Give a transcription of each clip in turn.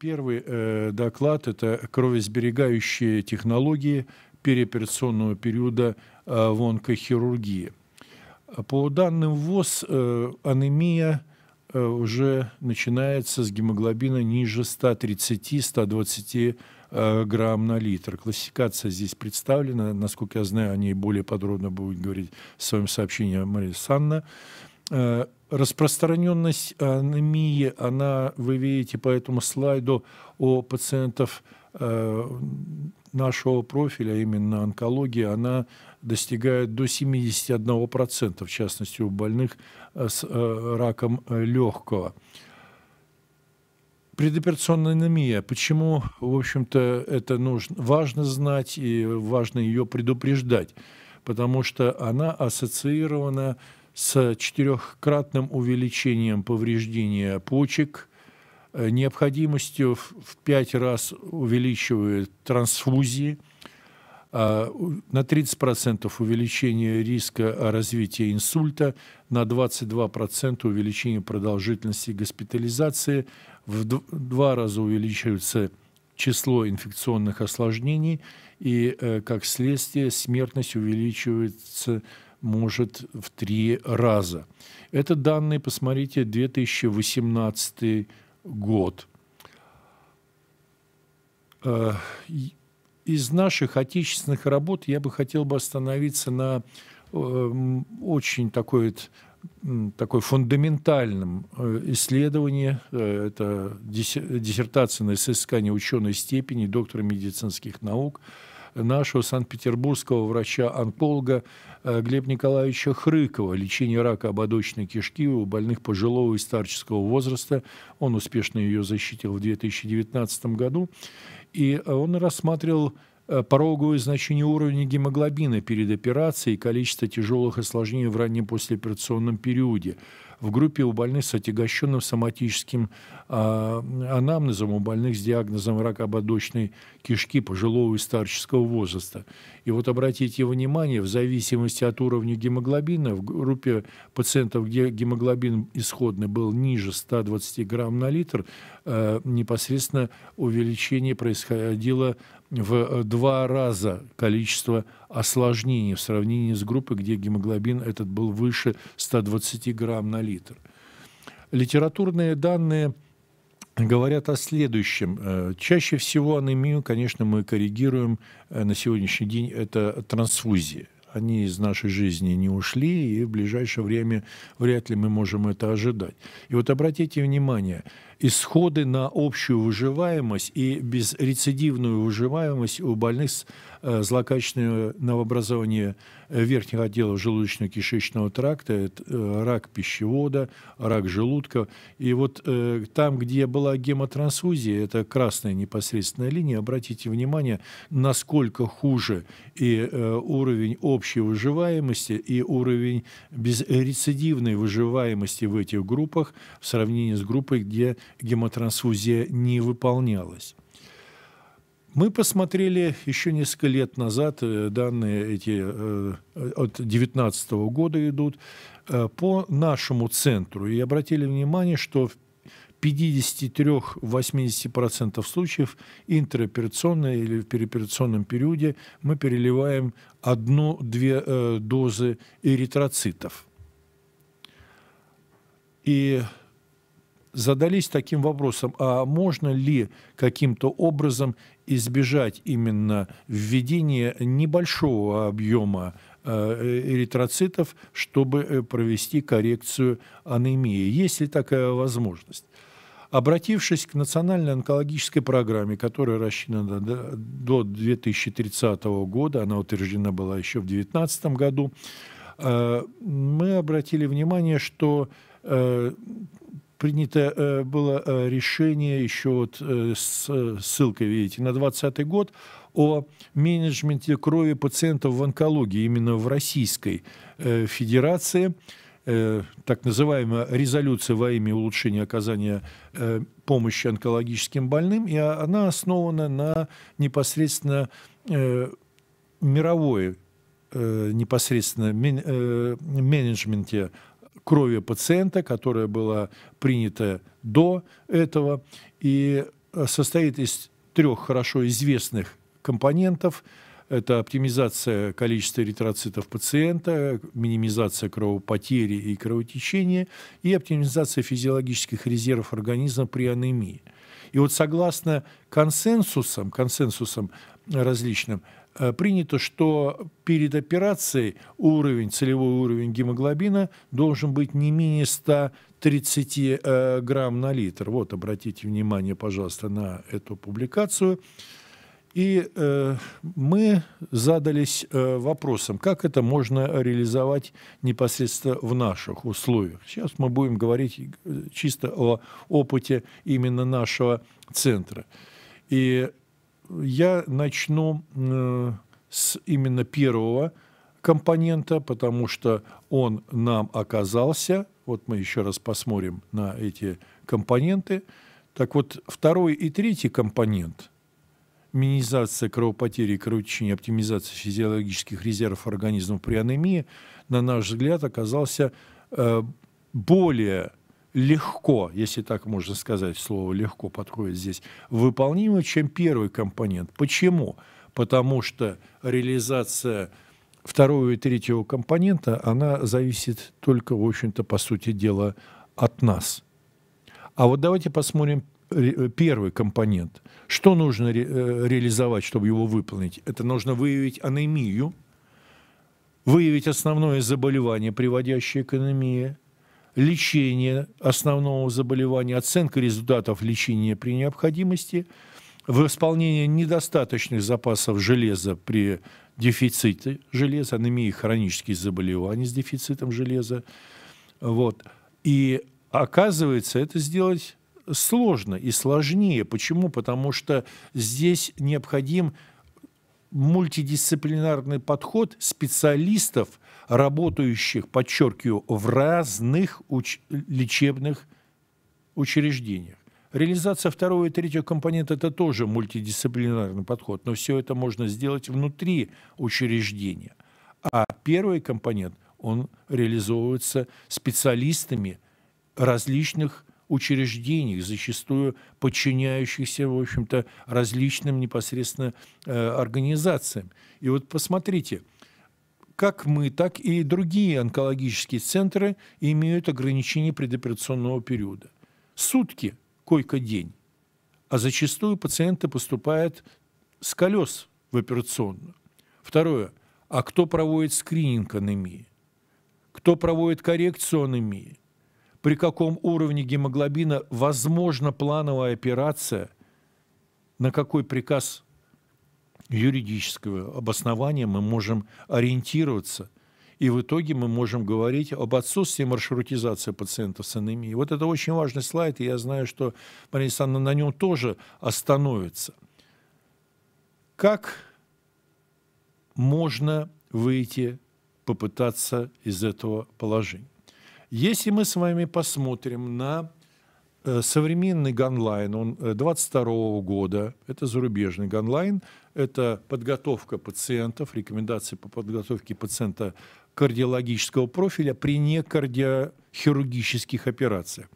Первый э, доклад – это кровосберегающие технологии переоперационного периода э, в онкохирургии. По данным ВОЗ, э, анемия э, уже начинается с гемоглобина ниже 130-120 э, грамм на литр. Классификация здесь представлена. Насколько я знаю, о ней более подробно будет говорить в своем сообщении Мария Санна э, Распространенность анемии, она, вы видите по этому слайду, у пациентов э, нашего профиля, именно онкологии, она достигает до 71%, в частности у больных э, с э, раком легкого. Предоперационная анемия. Почему, в общем-то, это нужно, важно знать и важно ее предупреждать? Потому что она ассоциирована с с четырехкратным увеличением повреждения почек, э, необходимостью в пять раз увеличивают трансфузии, э, на 30% увеличение риска развития инсульта, на 22% увеличение продолжительности госпитализации, в два раза увеличивается число инфекционных осложнений и, э, как следствие, смертность увеличивается может в три раза. Это данные, посмотрите, 2018 год. Э, из наших отечественных работ я бы хотел бы остановиться на э, очень такой вот такой фундаментальном э, исследовании. Это диссертация на соискание ученой степени доктора медицинских наук – нашего санкт-петербургского врача-онколога э, Глеба Николаевича Хрыкова. Лечение рака ободочной кишки у больных пожилого и старческого возраста. Он успешно ее защитил в 2019 году. И он рассматривал э, пороговое значение уровня гемоглобина перед операцией и количество тяжелых осложнений в раннем послеоперационном периоде – в группе у больных с отягощенным соматическим а, анамнезом, у больных с диагнозом рака ободочной кишки пожилого и старческого возраста. И вот обратите внимание, в зависимости от уровня гемоглобина, в группе пациентов, где гемоглобин исходный был ниже 120 грамм на литр, э, непосредственно увеличение происходило в э, два раза количество осложнений в сравнении с группой, где гемоглобин этот был выше 120 грамм на литр. Литературные данные говорят о следующем. Э, чаще всего анемию, конечно, мы коррегируем э, на сегодняшний день, это трансфузии. Они из нашей жизни не ушли, и в ближайшее время вряд ли мы можем это ожидать. И вот обратите внимание – исходы на общую выживаемость и безрецидивную выживаемость у больных с э, злокачественным новообразованием э, верхних отделов желудочно-кишечного тракта, э, рак пищевода, рак желудка. И вот там, где была гемотрансфузия, это красная непосредственная линия, обратите внимание, насколько хуже и уровень общей выживаемости, и уровень безрецидивной выживаемости в этих группах в сравнении с группой, где гемотрансфузия не выполнялась. Мы посмотрели еще несколько лет назад, э, данные эти э, от 2019 года идут, э, по нашему центру и обратили внимание, что в 53-80% случаев интероперационно или в переоперационном периоде мы переливаем одну-две дозы эритроцитов. И задались таким вопросом, а можно ли каким-то образом избежать именно введения небольшого объема э, эритроцитов, чтобы э, провести коррекцию анемии. Есть ли такая возможность? Обратившись к национальной онкологической программе, которая рассчитана до 2030 года, она утверждена была еще в 2019 году, э, мы обратили внимание, что принято э, было э, решение еще вот э, с ссылкой, видите, на 2020 год о менеджменте крови пациентов в онкологии именно в Российской Федерации так называемая резолюция во имя улучшения оказания помощи онкологическим больным, и она основана на непосредственно мировой непосредственно менеджменте крови пациента, которая была принята до этого, и э, состоит из трех хорошо известных компонентов. Это оптимизация количества эритроцитов пациента, минимизация кровопотери и кровотечения и оптимизация физиологических резервов организма при анемии. И вот согласно консенсусам, консенсусам различным, Э, принято, что перед операцией уровень, целевой уровень гемоглобина должен быть не менее 130 э, грамм на литр. Вот, обратите внимание, пожалуйста, на эту публикацию. И э, мы задались э, вопросом, как это можно реализовать непосредственно в наших условиях. Сейчас мы будем говорить э, чисто о опыте именно нашего центра. И я начну э, с именно первого компонента, потому что он нам оказался. Вот мы еще раз посмотрим на эти компоненты. Так вот, второй и третий компонент – минимизация кровопотери и кровотечения, оптимизация физиологических резервов организма при анемии, на наш взгляд, оказался э, более легко, если так можно сказать, слово легко подходит здесь, выполнимо, чем первый компонент. Почему? Потому что реализация второго и третьего компонента, она зависит только, в общем-то, по сути дела, от нас. А вот давайте посмотрим э, первый компонент. Что нужно ре э, реализовать, чтобы его выполнить? Это нужно выявить анемию, выявить основное заболевание, приводящее к анемии, лечение основного заболевания, оценка результатов лечения при необходимости, восполнение недостаточных запасов железа при дефиците железа, анемии хронических заболевания с дефицитом железа. Вот. И оказывается, это сделать сложно и сложнее. Почему? Потому что здесь необходим мультидисциплинарный подход специалистов работающих, подчеркиваю, в разных уч- лечебных учреждениях. Реализация второго и третьего компонента – это тоже мультидисциплинарный подход, но все это можно сделать внутри учреждения. А первый компонент, он реализовывается специалистами различных учреждений, зачастую подчиняющихся, в общем-то, различным непосредственно э, организациям. И вот посмотрите – как мы, так и другие онкологические центры имеют ограничения предоперационного периода. Сутки койко-день. А зачастую пациенты поступают с колес в операционную. Второе. А кто проводит скрининг анемии? Кто проводит коррекцию анемии? При каком уровне гемоглобина возможна плановая операция? На какой приказ юридического обоснования мы можем ориентироваться. И в итоге мы можем говорить об отсутствии маршрутизации пациентов с анемией. Вот это очень важный слайд, и я знаю, что Мария Александровна на нем тоже остановится. Как можно выйти, попытаться из этого положения? Если мы с вами посмотрим на э, современный ганлайн, он 22 э, года, это зарубежный ганлайн – это подготовка пациентов, рекомендации по подготовке пациента кардиологического профиля при некардиохирургических операциях.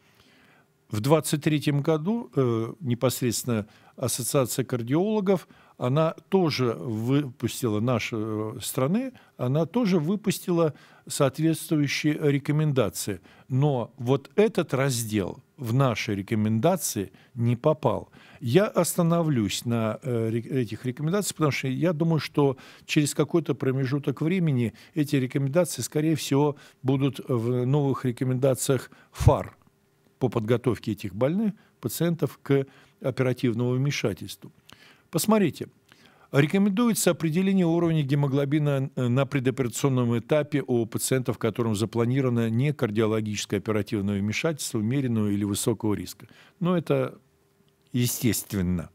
В 2023 году э, непосредственно Ассоциация кардиологов, она тоже выпустила, нашей э, страны, она тоже выпустила соответствующие рекомендации. Но вот этот раздел в наши рекомендации не попал. Я остановлюсь на э, этих рекомендациях, потому что я думаю, что через какой-то промежуток времени эти рекомендации, скорее всего, будут в новых рекомендациях ФАР по подготовке этих больных пациентов к оперативному вмешательству. Посмотрите, Рекомендуется определение уровня гемоглобина э, на предоперационном этапе у пациентов, которым запланировано не кардиологическое оперативное вмешательство умеренного или высокого риска. Но это естественно.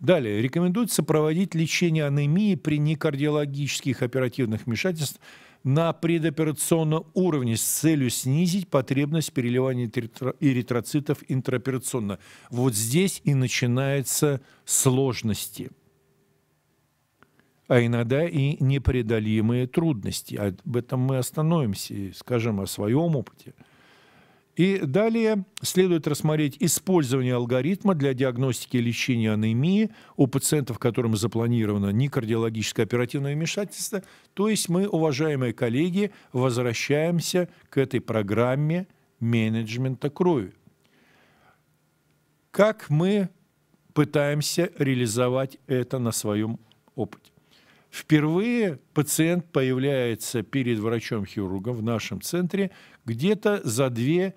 Далее, рекомендуется проводить лечение анемии при некардиологических оперативных вмешательствах на предоперационном уровне с целью снизить потребность переливания эритроцитов интраоперационно. Вот здесь и начинаются сложности – а иногда и непреодолимые трудности. Об этом мы остановимся и скажем о своем опыте. И далее следует рассмотреть использование алгоритма для диагностики и лечения анемии у пациентов, которым запланировано некардиологическое оперативное вмешательство. То есть мы, уважаемые коллеги, возвращаемся к этой программе менеджмента крови. Как мы пытаемся реализовать это на своем опыте? Впервые пациент появляется перед врачом-хирургом в нашем центре где-то за 2-3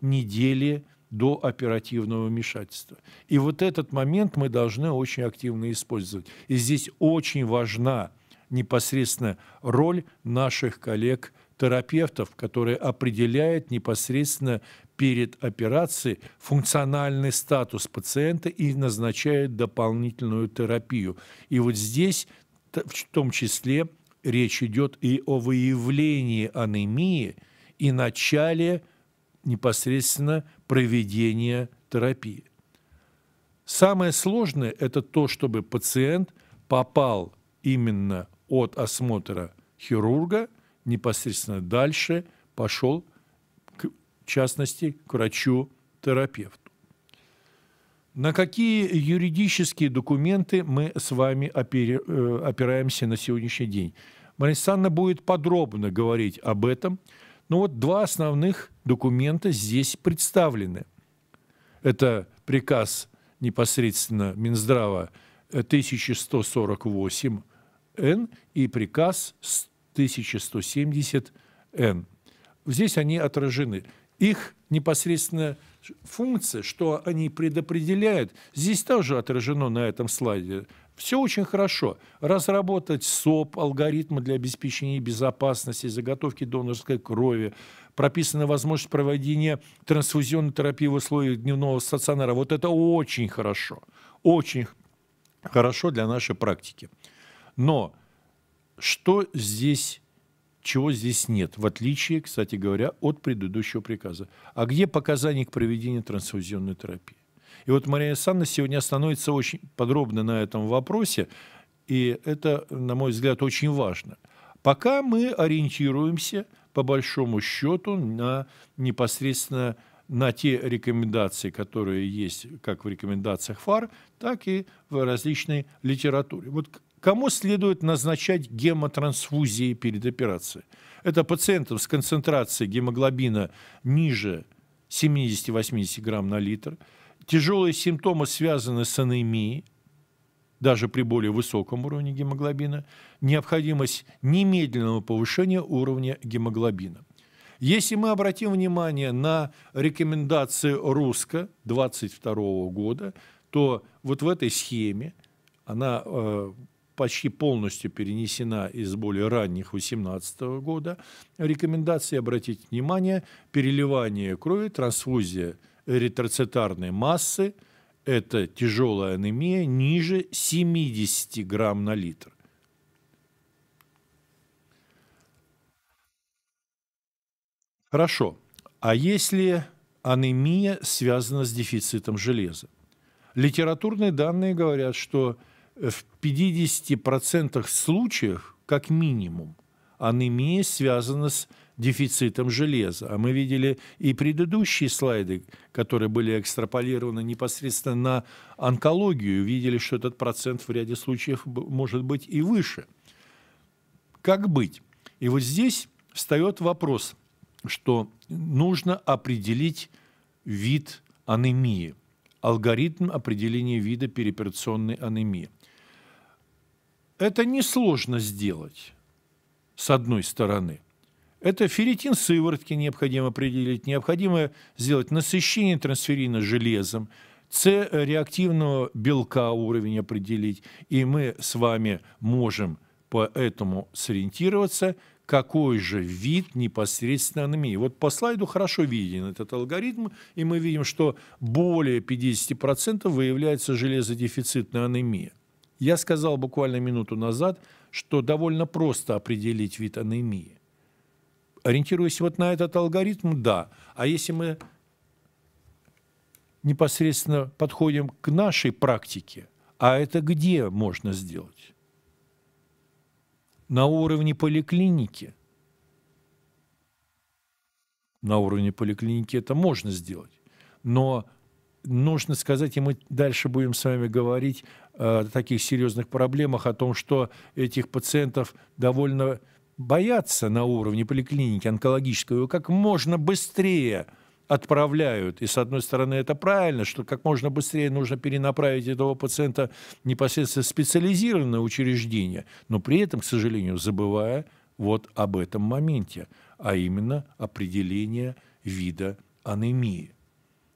недели до оперативного вмешательства. И вот этот момент мы должны очень активно использовать. И здесь очень важна непосредственно роль наших коллег-терапевтов, которые определяют непосредственно перед операцией функциональный статус пациента и назначают дополнительную терапию. И вот здесь в том числе речь идет и о выявлении анемии и начале непосредственно проведения терапии. Самое сложное – это то, чтобы пациент попал именно от осмотра хирурга, непосредственно дальше пошел, к, в частности, к врачу-терапевту. На какие юридические документы мы с вами э, опираемся на сегодняшний день? Марисанна будет подробно говорить об этом. Но вот два основных документа здесь представлены. Это приказ непосредственно Минздрава 1148-Н э, и приказ 1170-Н. Здесь они отражены. Их непосредственно функции, что они предопределяют, здесь тоже отражено на этом слайде. Все очень хорошо. Разработать СОП, алгоритмы для обеспечения безопасности, заготовки донорской крови, прописана возможность проведения трансфузионной терапии в условиях дневного стационара. Вот это очень хорошо. Очень хорошо для нашей практики. Но что здесь чего здесь нет, в отличие, кстати говоря, от предыдущего приказа. А где показания к проведению трансфузионной терапии? И вот Мария Санна сегодня остановится очень подробно на этом вопросе, и это, на мой взгляд, очень важно. Пока мы ориентируемся, по большому счету, на непосредственно на те рекомендации, которые есть как в рекомендациях ФАР, так и в различной литературе. Вот кому следует назначать гемотрансфузии перед операцией. Это пациентам с концентрацией гемоглобина ниже 70-80 грамм на литр. Тяжелые симптомы связаны с анемией, даже при более высоком уровне гемоглобина, необходимость немедленного повышения уровня гемоглобина. Если мы обратим внимание на рекомендации РУСКО 22 года, то вот в этой схеме она э, почти полностью перенесена из более ранних 18 года. Рекомендации, обратить внимание, переливание крови, трансфузия эритроцитарной массы, это тяжелая анемия ниже 70 грамм на литр. Хорошо. А если анемия связана с дефицитом железа? Литературные данные говорят, что в 50% случаев, как минимум, анемия связана с дефицитом железа. А мы видели и предыдущие слайды, которые были экстраполированы непосредственно на онкологию, видели, что этот процент в ряде случаев может быть и выше. Как быть? И вот здесь встает вопрос, что нужно определить вид анемии, алгоритм определения вида переоперационной анемии это несложно сделать, с одной стороны. Это ферритин сыворотки необходимо определить, необходимо сделать насыщение трансферина железом, С-реактивного белка уровень определить, и мы с вами можем по этому сориентироваться, какой же вид непосредственно анемии. Вот по слайду хорошо виден этот алгоритм, и мы видим, что более 50% выявляется железодефицитная анемия. Я сказал буквально минуту назад, что довольно просто определить вид анемии. Ориентируясь вот на этот алгоритм, да. А если мы непосредственно подходим к нашей практике, а это где можно сделать? На уровне поликлиники. На уровне поликлиники это можно сделать. Но нужно сказать, и мы дальше будем с вами говорить э, таких серьезных проблемах, о том, что этих пациентов довольно боятся на уровне поликлиники онкологического, как можно быстрее отправляют. И, с одной стороны, это правильно, что как можно быстрее нужно перенаправить этого пациента непосредственно в специализированное учреждение, но при этом, к сожалению, забывая вот об этом моменте, а именно определение вида анемии.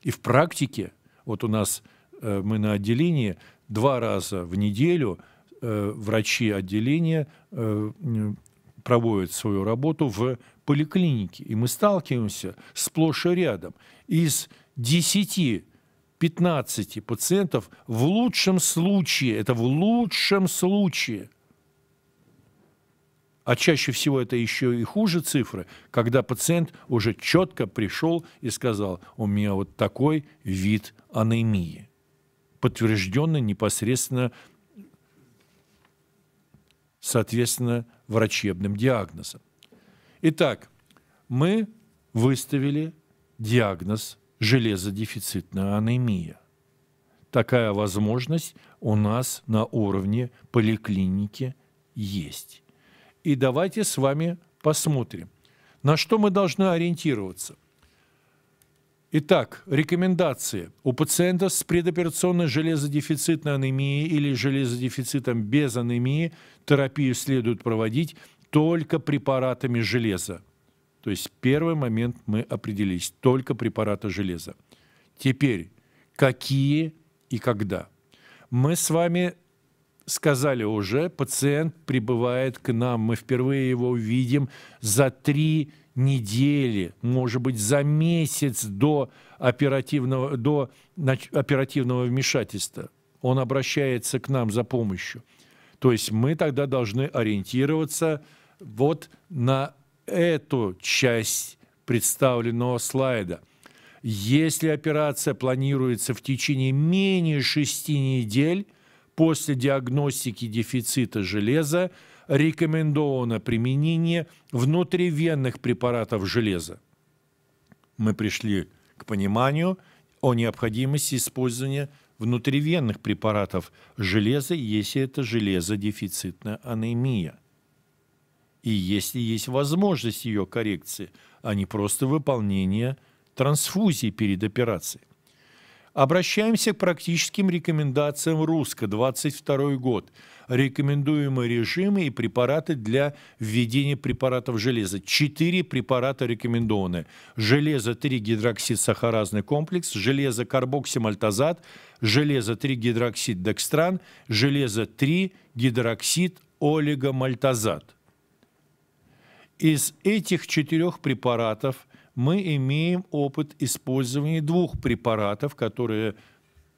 И в практике, вот у нас э, мы на отделении два раза в неделю э, врачи отделения э, проводят свою работу в поликлинике. И мы сталкиваемся сплошь и рядом. Из 10 15 пациентов в лучшем случае, это в лучшем случае, а чаще всего это еще и хуже цифры, когда пациент уже четко пришел и сказал, у меня вот такой вид анемии подтвержденно непосредственно, соответственно, врачебным диагнозом. Итак, мы выставили диагноз железодефицитная анемия. Такая возможность у нас на уровне поликлиники есть. И давайте с вами посмотрим, на что мы должны ориентироваться. Итак, рекомендации. У пациента с предоперационной железодефицитной анемией или железодефицитом без анемии терапию следует проводить только препаратами железа. То есть первый момент мы определились, только препараты железа. Теперь, какие и когда? Мы с вами сказали уже, пациент прибывает к нам, мы впервые его увидим за три недели, может быть, за месяц до оперативного, до оперативного вмешательства он обращается к нам за помощью. То есть мы тогда должны ориентироваться вот на эту часть представленного слайда. Если операция планируется в течение менее шести недель после диагностики дефицита железа, рекомендовано применение внутривенных препаратов железа. Мы пришли к пониманию о необходимости использования внутривенных препаратов железа, если это железодефицитная анемия. И если есть возможность ее коррекции, а не просто выполнение трансфузии перед операцией. Обращаемся к практическим рекомендациям РУСКО, 22 год – рекомендуемые режимы и препараты для введения препаратов железа. Четыре препарата рекомендованы. Железо-3-гидроксид-сахаразный комплекс, железо карбоксимальтазат, железо 3 железо-3-гидроксид-декстран, 3 гидроксид олигомальтазат. Из этих четырех препаратов мы имеем опыт использования двух препаратов, которые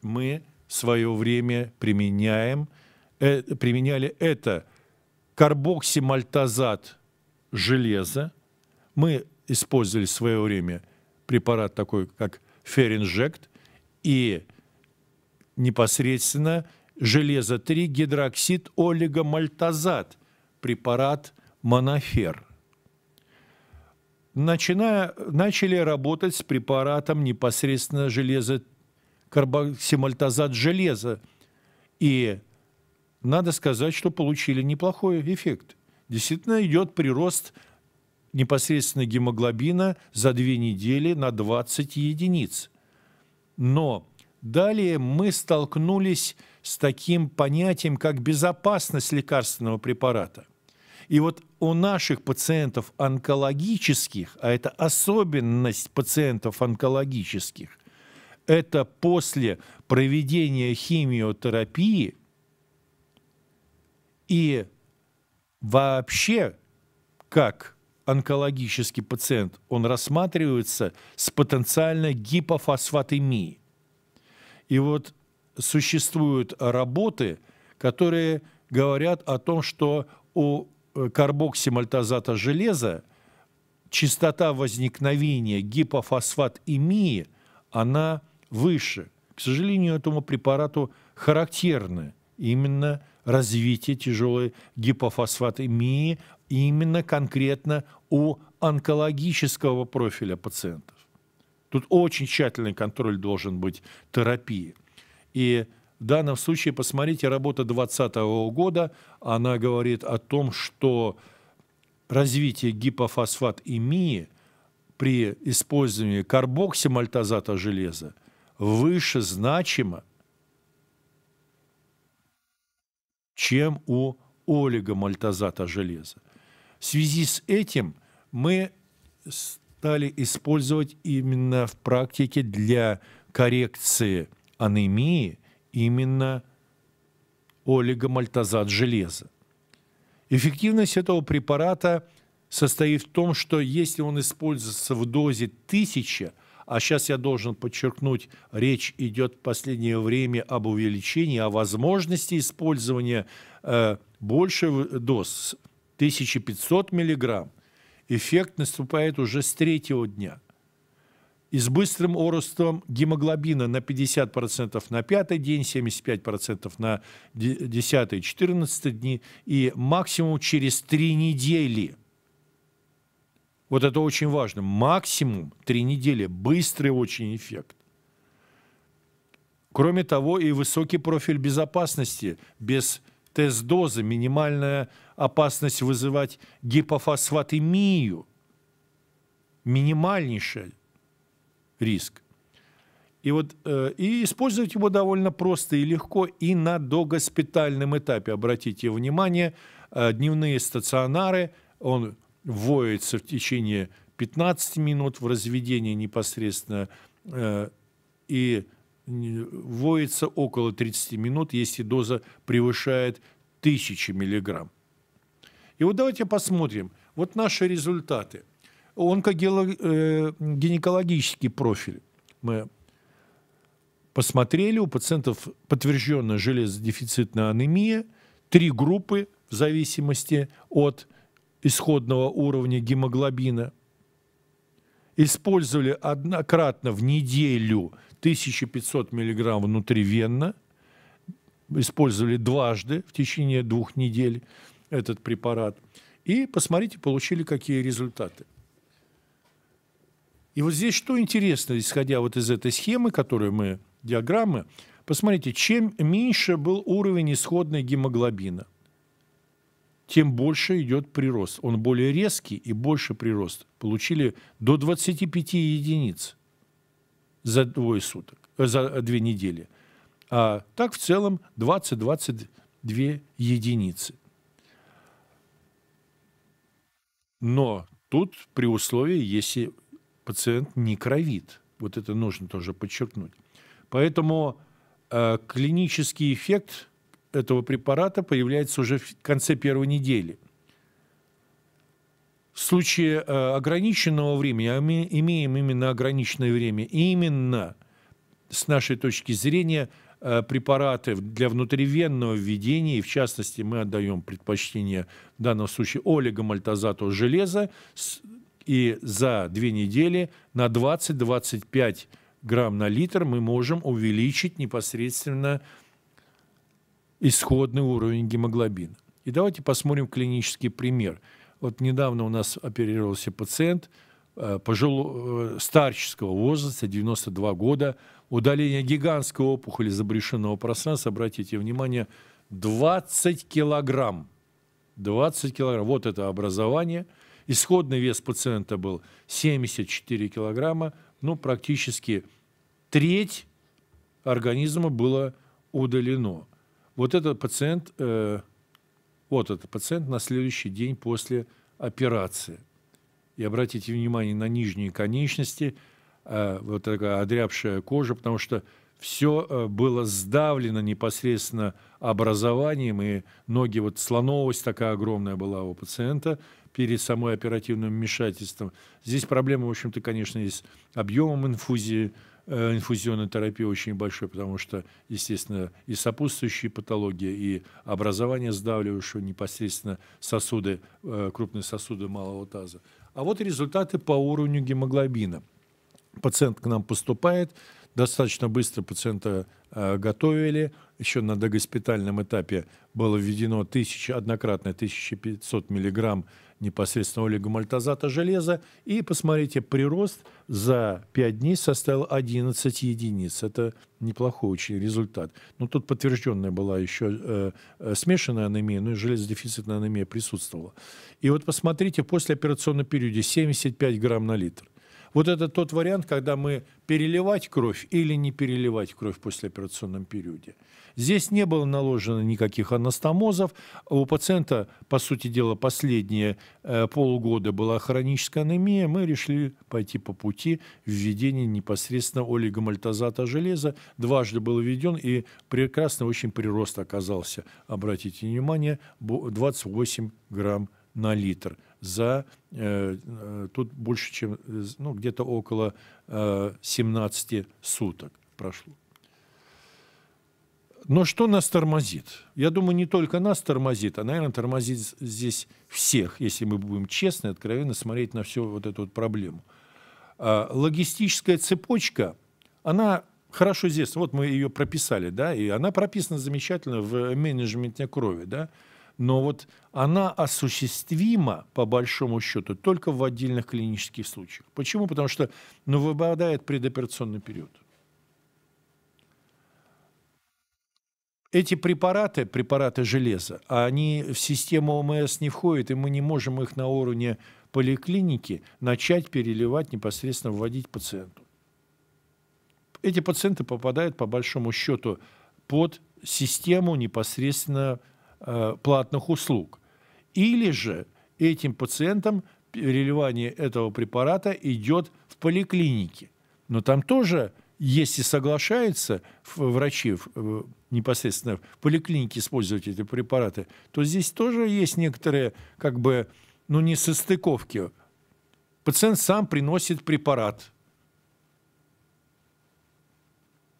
мы в свое время применяем – Э, применяли это карбоксимальтазат железа. Мы использовали в свое время препарат такой, как феринжект, и непосредственно железо-3 гидроксид олигомальтазат препарат монофер. Начиная, начали работать с препаратом непосредственно железо, карбоксимальтазат железа. И надо сказать, что получили неплохой эффект. Действительно идет прирост непосредственно гемоглобина за две недели на 20 единиц. Но далее мы столкнулись с таким понятием, как безопасность лекарственного препарата. И вот у наших пациентов онкологических, а это особенность пациентов онкологических, это после проведения химиотерапии – и вообще, как онкологический пациент, он рассматривается с потенциально гипофосфатемией. И вот существуют работы, которые говорят о том, что у э, карбоксимальтазата железа частота возникновения гипофосфатемии, она выше. К сожалению, этому препарату характерны именно развитие тяжелой гипофосфатемии именно конкретно у онкологического профиля пациентов. Тут очень тщательный контроль должен быть терапии. И в данном случае, посмотрите, работа 2020 года, она говорит о том, что развитие гипофосфатемии при использовании карбоксимальтазата железа выше значимо – чем у олигомальтозата железа. В связи с этим мы стали использовать именно в практике для коррекции анемии именно олигомальтазат железа. Эффективность этого препарата состоит в том, что если он используется в дозе 1000, а сейчас я должен подчеркнуть, речь идет в последнее время об увеличении, о возможности использования э, больше доз, 1500 миллиграмм. Эффект наступает уже с третьего дня. И с быстрым ростом гемоглобина на 50% на пятый день, 75% на 10-14 дни и максимум через три недели – вот это очень важно. Максимум три недели. Быстрый очень эффект. Кроме того, и высокий профиль безопасности. Без тест-дозы минимальная опасность вызывать гипофосфатемию. Минимальнейший риск. И вот э, и использовать его довольно просто и легко и на догоспитальном этапе. Обратите внимание, э, дневные стационары, он вводится в течение 15 минут в разведении непосредственно э, и воится около 30 минут, если доза превышает 1000 миллиграмм. И вот давайте посмотрим. Вот наши результаты. Онкогинекологический э, профиль мы посмотрели. У пациентов подтвержденная железодефицитная анемия. Три группы в зависимости от э, исходного уровня гемоглобина, использовали однократно в неделю 1500 мг внутривенно, использовали дважды в течение двух недель этот препарат. И посмотрите, получили какие результаты. И вот здесь что интересно, исходя вот из этой схемы, которую мы, диаграммы, посмотрите, чем меньше был уровень исходной гемоглобина, тем больше идет прирост. Он более резкий и больше прирост. Получили до 25 единиц за двое суток, э, за две недели. А так в целом 20-22 единицы. Но тут при условии, если пациент не кровит. Вот это нужно тоже подчеркнуть. Поэтому э, клинический эффект – этого препарата появляется уже в конце первой недели. В случае э, ограниченного времени, а мы имеем именно ограниченное время, и именно с нашей точки зрения э, препараты для внутривенного введения, и в частности мы отдаем предпочтение в данном случае олигомальтозату железа, и за две недели на 20-25 грамм на литр мы можем увеличить непосредственно исходный уровень гемоглобина. И давайте посмотрим клинический пример. Вот недавно у нас оперировался пациент э, пожил, э, старческого возраста, 92 года, удаление гигантской опухоли забрешенного пространства, обратите внимание, 20 килограмм. 20 килограмм. Вот это образование. Исходный вес пациента был 74 килограмма, ну, практически треть организма было удалено. Вот этот пациент, э, вот этот пациент на следующий день после операции. И обратите внимание на нижние конечности, э, вот такая одрябшая кожа, потому что все э, было сдавлено непосредственно образованием, и ноги, вот слоновость такая огромная была у пациента – перед самой оперативным вмешательством. Здесь проблема, в общем-то, конечно, и с объемом инфузии, э, инфузионной терапии очень большой, потому что, естественно, и сопутствующие патологии, и образование сдавливающего непосредственно сосуды, э, крупные сосуды малого таза. А вот результаты по уровню гемоглобина. Пациент к нам поступает, достаточно быстро пациента э, готовили, еще на догоспитальном этапе было введено тысяч, однократно 1500 миллиграмм непосредственно Олега Мальтазата железа. И посмотрите, прирост за 5 дней составил 11 единиц. Это неплохой очень результат. Но тут подтвержденная была еще э, э смешанная анемия, но ну и железодефицитная анемия присутствовала. И вот посмотрите, после операционного периода 75 грамм на литр. Вот это тот вариант, когда мы переливать кровь или не переливать кровь в послеоперационном периоде. Здесь не было наложено никаких анастомозов. А у пациента, по сути дела, последние э, полгода была хроническая анемия. Мы решили пойти по пути введения непосредственно олигомальтазата железа. Дважды был введен и прекрасно, очень прирост оказался. Обратите внимание, 28 грамм на литр за, э, э, тут больше, чем, э, ну, где-то около 17 суток прошло. Но что нас тормозит? Я думаю, не только нас тормозит, а, наверное, тормозит здесь всех, если мы будем честны, откровенно смотреть на всю вот эту вот проблему. А, логистическая цепочка, она хорошо известна. Вот мы ее прописали, да, и она прописана замечательно в менеджменте крови, да но вот она осуществима, по большому счету, только в отдельных клинических случаях. Почему? Потому что ну, выпадает предоперационный период. Эти препараты, препараты железа, они в систему ОМС не входят, и мы не можем их на уровне поликлиники начать переливать, непосредственно вводить пациенту. Эти пациенты попадают, по большому счету, под систему непосредственно Э, платных услуг. Или же этим пациентам переливание этого препарата идет в поликлинике. Но там тоже, если соглашаются врачи э, непосредственно в поликлинике использовать эти препараты, то здесь тоже есть некоторые, как бы, ну, не состыковки. Пациент сам приносит препарат.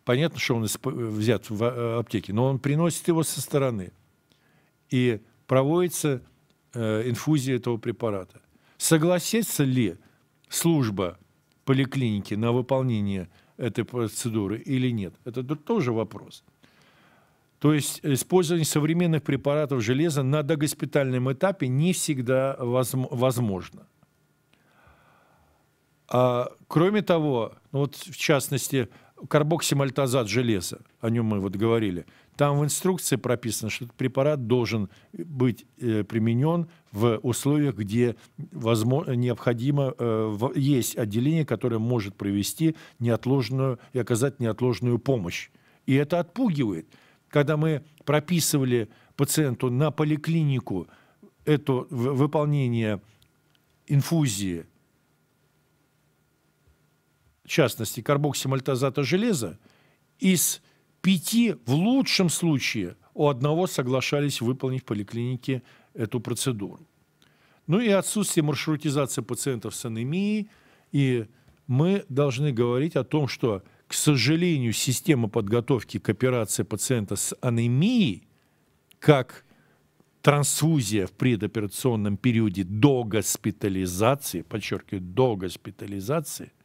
Понятно, что он э, взят в аптеке, но он приносит его со стороны – и проводится э, инфузия этого препарата. Согласится ли служба поликлиники на выполнение этой процедуры или нет? Это тоже вопрос. То есть использование современных препаратов железа на догоспитальном этапе не всегда возможно. А, кроме того, ну вот в частности, карбоксимальтазат железа, о нем мы вот говорили – там в инструкции прописано, что этот препарат должен быть э, применен в условиях, где возможно, необходимо, э, в, есть отделение, которое может провести неотложную и оказать неотложную помощь. И это отпугивает. Когда мы прописывали пациенту на поликлинику это выполнение инфузии, в частности, карбоксимальтазата железа, из пяти в лучшем случае у одного соглашались выполнить в поликлинике эту процедуру. Ну и отсутствие маршрутизации пациентов с анемией. И мы должны говорить о том, что, к сожалению, система подготовки к операции пациента с анемией, как трансфузия в предоперационном периоде до госпитализации, подчеркиваю, до госпитализации –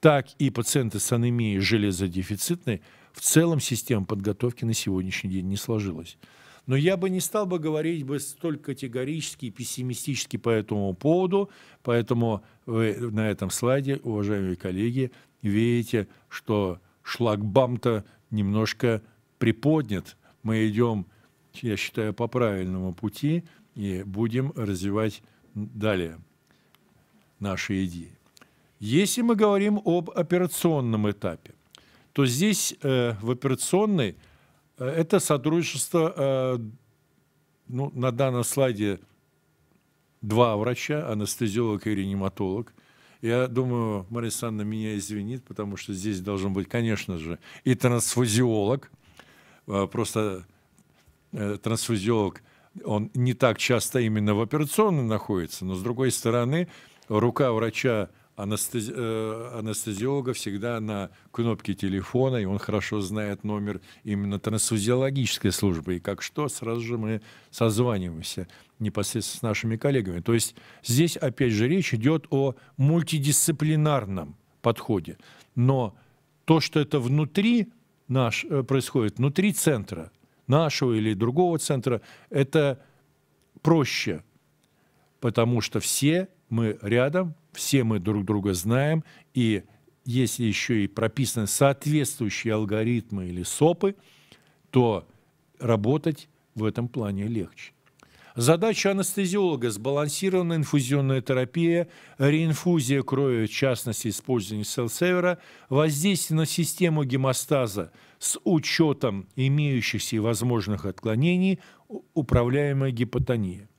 так и пациенты с анемией железодефицитной, в целом система подготовки на сегодняшний день не сложилась. Но я бы не стал бы говорить бы столь категорически и пессимистически по этому поводу, поэтому вы на этом слайде, уважаемые коллеги, видите, что шлагбам-то немножко приподнят. Мы идем, я считаю, по правильному пути и будем развивать далее наши идеи. Если мы говорим об операционном этапе, то здесь э, в операционной э, это сотрудничество, э, ну, на данном слайде два врача, анестезиолог и реаниматолог. Я думаю, Мария Александровна меня извинит, потому что здесь должен быть, конечно же, и трансфузиолог. Э, просто э, трансфузиолог, он не так часто именно в операционной находится, но, с другой стороны, рука врача анестези... Э, анестезиолога всегда на кнопке телефона, и он хорошо знает номер именно трансфузиологической службы. И как что, сразу же мы созваниваемся непосредственно с нашими коллегами. То есть здесь, опять же, речь идет о мультидисциплинарном подходе. Но то, что это внутри наш, э, происходит, внутри центра, нашего или другого центра, это проще, потому что все мы рядом, все мы друг друга знаем, и если еще и прописаны соответствующие алгоритмы или СОПы, то работать в этом плане легче. Задача анестезиолога – сбалансированная инфузионная терапия, реинфузия крови, в частности, использование селсевера, воздействие на систему гемостаза с учетом имеющихся и возможных отклонений, управляемая гипотония.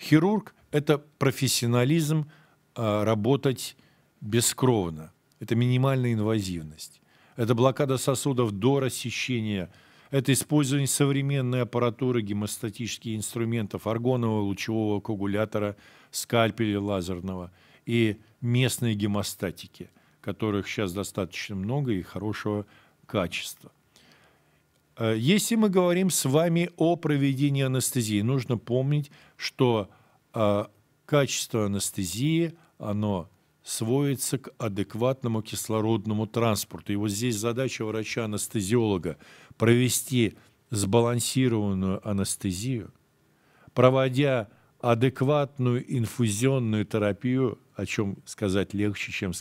Хирург это профессионализм а, работать бескровно. Это минимальная инвазивность. Это блокада сосудов до рассечения. Это использование современной аппаратуры, гемостатических инструментов, аргонового лучевого коагулятора, скальпеля лазерного и местной гемостатики, которых сейчас достаточно много и хорошего качества. А, если мы говорим с вами о проведении анестезии, нужно помнить, что а качество анестезии, оно сводится к адекватному кислородному транспорту. И вот здесь задача врача-анестезиолога провести сбалансированную анестезию, проводя адекватную инфузионную терапию, о чем сказать легче, чем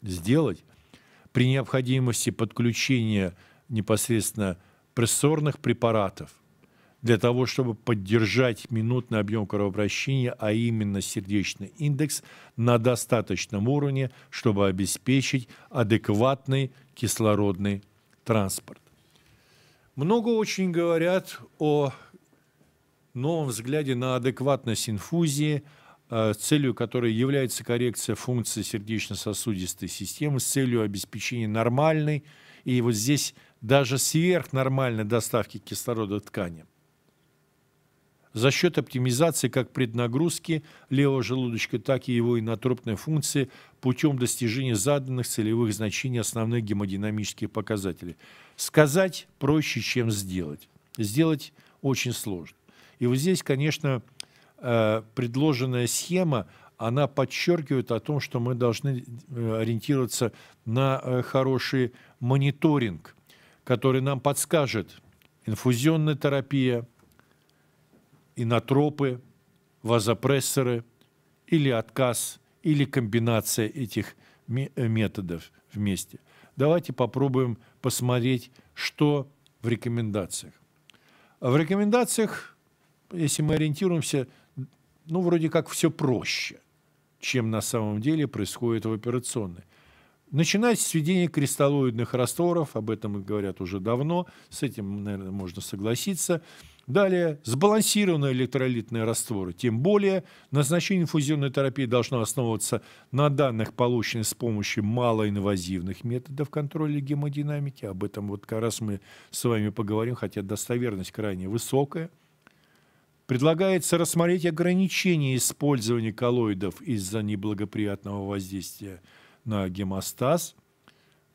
сделать, при необходимости подключения непосредственно прессорных препаратов, для того, чтобы поддержать минутный объем кровообращения, а именно сердечный индекс, на достаточном уровне, чтобы обеспечить адекватный кислородный транспорт. Много очень говорят о новом взгляде на адекватность инфузии, э, целью которой является коррекция функции сердечно-сосудистой системы с целью обеспечения нормальной и вот здесь даже сверхнормальной доставки кислорода тканям за счет оптимизации как преднагрузки левого желудочка, так и его инотропной функции путем достижения заданных целевых значений основных гемодинамических показателей. Сказать проще, чем сделать. Сделать очень сложно. И вот здесь, конечно, э, предложенная схема, она подчеркивает о том, что мы должны э, ориентироваться на э, хороший мониторинг, который нам подскажет инфузионная терапия, инотропы, вазопрессоры или отказ, или комбинация этих э, методов вместе. Давайте попробуем посмотреть, что в рекомендациях. В рекомендациях, если мы ориентируемся, ну, вроде как все проще, чем на самом деле происходит в операционной. Начинать с введения кристаллоидных растворов, об этом говорят уже давно, с этим, наверное, можно согласиться. Далее, сбалансированные электролитные растворы. Тем более, назначение инфузионной терапии должно основываться на данных, полученных с помощью малоинвазивных методов контроля гемодинамики. Об этом вот как раз мы с вами поговорим, хотя достоверность крайне высокая. Предлагается рассмотреть ограничение использования коллоидов из-за неблагоприятного воздействия на гемостаз,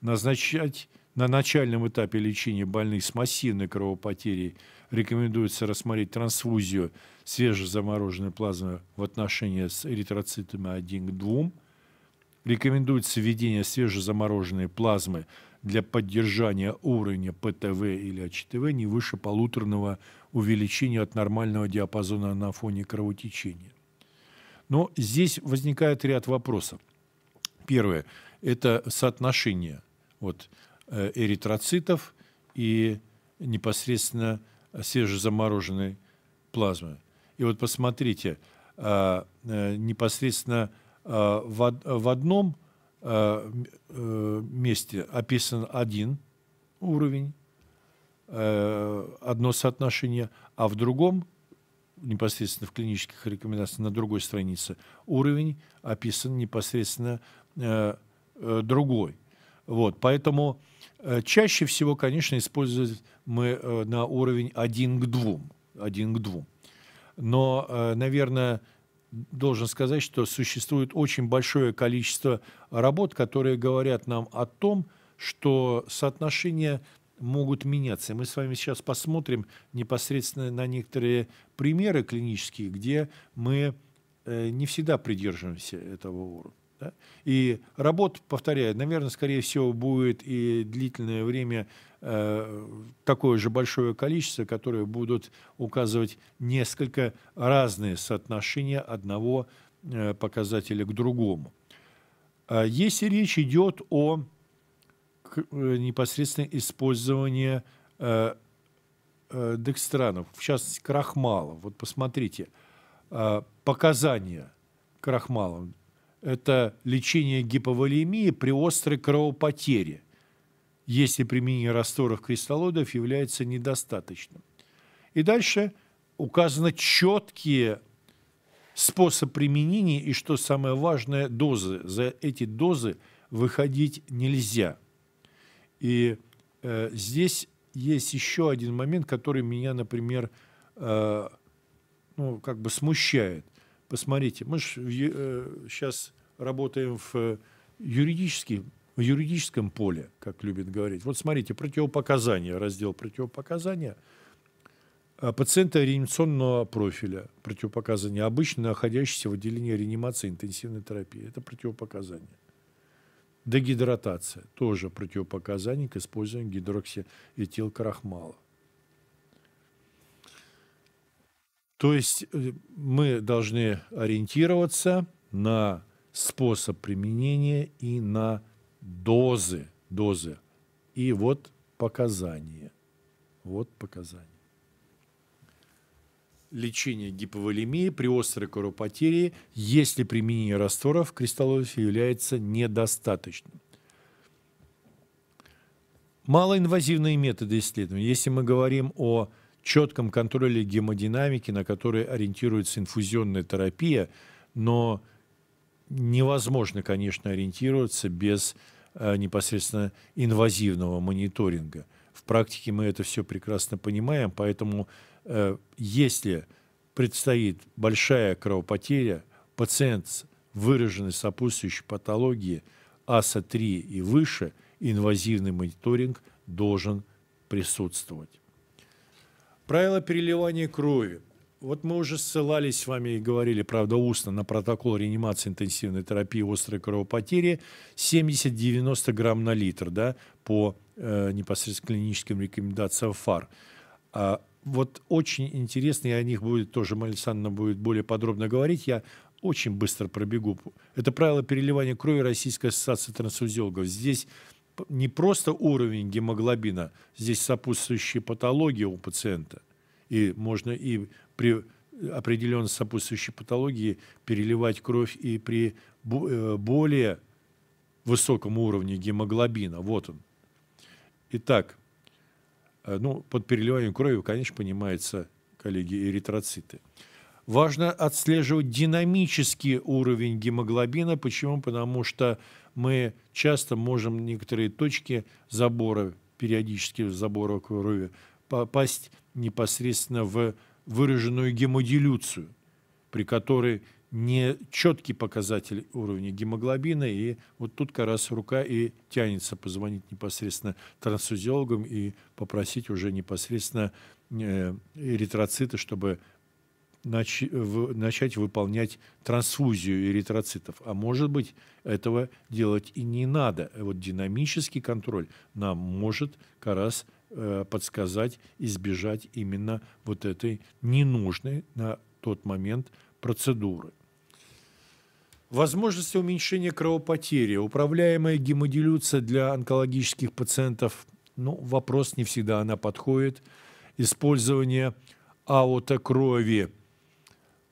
назначать на начальном этапе лечения больных с массивной кровопотерей рекомендуется рассмотреть трансфузию свежезамороженной плазмы в отношении с эритроцитами 1 к 2. Рекомендуется введение свежезамороженной плазмы для поддержания уровня ПТВ или АЧТВ не выше полуторного увеличения от нормального диапазона на фоне кровотечения. Но здесь возникает ряд вопросов. Первое – это соотношение вот, э, эритроцитов и непосредственно свежезамороженной плазмы. И вот посмотрите, а, э, непосредственно а, в одном а, э, месте описан один уровень, одно соотношение, а в другом, непосредственно в клинических рекомендациях на другой странице, уровень описан непосредственно Э, э, другой. Вот, поэтому э, чаще всего, конечно, используем мы на уровень 1 к 2. 1 к 2. Но, наверное, должен сказать, что существует очень большое количество работ, которые говорят нам о том, что соотношения могут меняться. Мы с вами сейчас посмотрим непосредственно на некоторые примеры клинические, где мы не всегда придерживаемся этого уровня. Да? И работа, повторяю, наверное, скорее всего, будет и длительное время э, такое же большое количество, которые будут указывать несколько разные соотношения одного э, показателя к другому. А если речь идет о э, непосредственном использовании э, э, декстранов, в частности крахмала, вот посмотрите, э, показания крахмала это лечение гиповолемии при острой кровопотере, если применение растворов кристаллоидов является недостаточным. И дальше указаны четкие способ применения и, что самое важное, дозы. За эти дозы выходить нельзя. И э, здесь есть еще один момент, который меня, например, э, ну, как бы смущает. Посмотрите, мы же э, сейчас работаем в э, юридически, в юридическом поле, как любят говорить. Вот смотрите, противопоказания, раздел противопоказания а, пациента реанимационного профиля, противопоказания, обычно находящиеся в отделении реанимации интенсивной терапии. Это противопоказание. Дегидратация – тоже противопоказание к использованию гидроксиэтилкрахмала. То есть э, мы должны ориентироваться на способ применения и на дозы, дозы. И вот показания. Вот показания. Лечение гиповолемии при острой кровопотере, если применение растворов кристаллов является недостаточным. Малоинвазивные методы исследования. Если мы говорим о четком контроле гемодинамики, на который ориентируется инфузионная терапия, но невозможно, конечно, ориентироваться без э, непосредственно инвазивного мониторинга. В практике мы это все прекрасно понимаем, поэтому э, если предстоит большая кровопотеря, пациент с выраженной сопутствующей патологией АСА-3 и выше, инвазивный мониторинг должен присутствовать. Правила переливания крови – вот мы уже ссылались с вами и говорили, правда, устно, на протокол реанимации интенсивной терапии острой кровопотери 70-90 грамм на литр, да, по э, непосредственно клиническим рекомендациям ФАР. А, вот очень интересно, и о них будет тоже Александровна будет более подробно говорить. Я очень быстро пробегу. Это правило переливания крови Российской ассоциации трансфузиологов. Здесь не просто уровень гемоглобина, здесь сопутствующие патологии у пациента. И можно и при определенно сопутствующей патологии переливать кровь и при э, более высоком уровне гемоглобина. Вот он. Итак, э, ну, под переливанием крови, конечно, понимается, коллеги, эритроциты. Важно отслеживать динамический уровень гемоглобина. Почему? Потому что мы часто можем некоторые точки забора, периодически забора крови, попасть непосредственно в выраженную гемодилюцию, при которой не четкий показатель уровня гемоглобина, и вот тут как раз рука и тянется позвонить непосредственно трансфузиологам и попросить уже непосредственно э, эритроциты, чтобы начать выполнять трансфузию эритроцитов. А может быть, этого делать и не надо. Вот динамический контроль нам может как раз Э, подсказать избежать именно вот этой ненужной на тот момент процедуры. Возможности уменьшения кровопотери, управляемая гемодилюция для онкологических пациентов, ну, вопрос не всегда она подходит. Использование аутокрови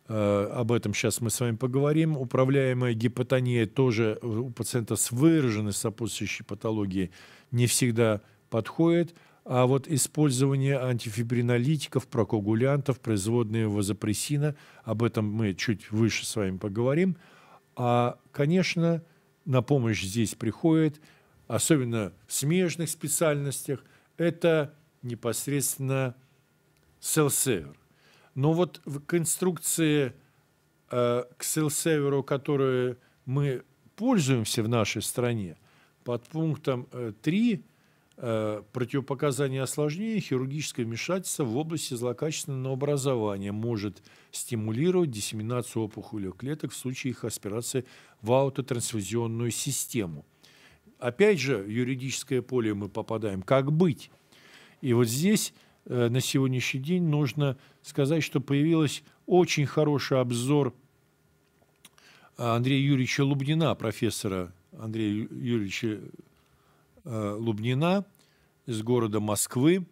э, об этом сейчас мы с вами поговорим. Управляемая гипотония тоже у пациента с выраженной сопутствующей патологией не всегда подходит – а вот использование антифибринолитиков, прокогулянтов, производные вазопрессина, об этом мы чуть выше с вами поговорим. А, конечно, на помощь здесь приходит, особенно в смежных специальностях, это непосредственно селсевер. Но вот в конструкции э, к селсеверу, которую мы пользуемся в нашей стране, под пунктом 3 э, – Э, Противопоказание осложнения хирургическое вмешательство в области злокачественного образования может стимулировать диссеминацию опухолевых клеток в случае их аспирации в аутотрансфузионную систему. Опять же, в юридическое поле мы попадаем. Как быть? И вот здесь э, на сегодняшний день нужно сказать, что появилась очень хороший обзор э, Андрея Юрьевича Лубнина, профессора Андрея Юрьевича Э, Лубнина из города Москвы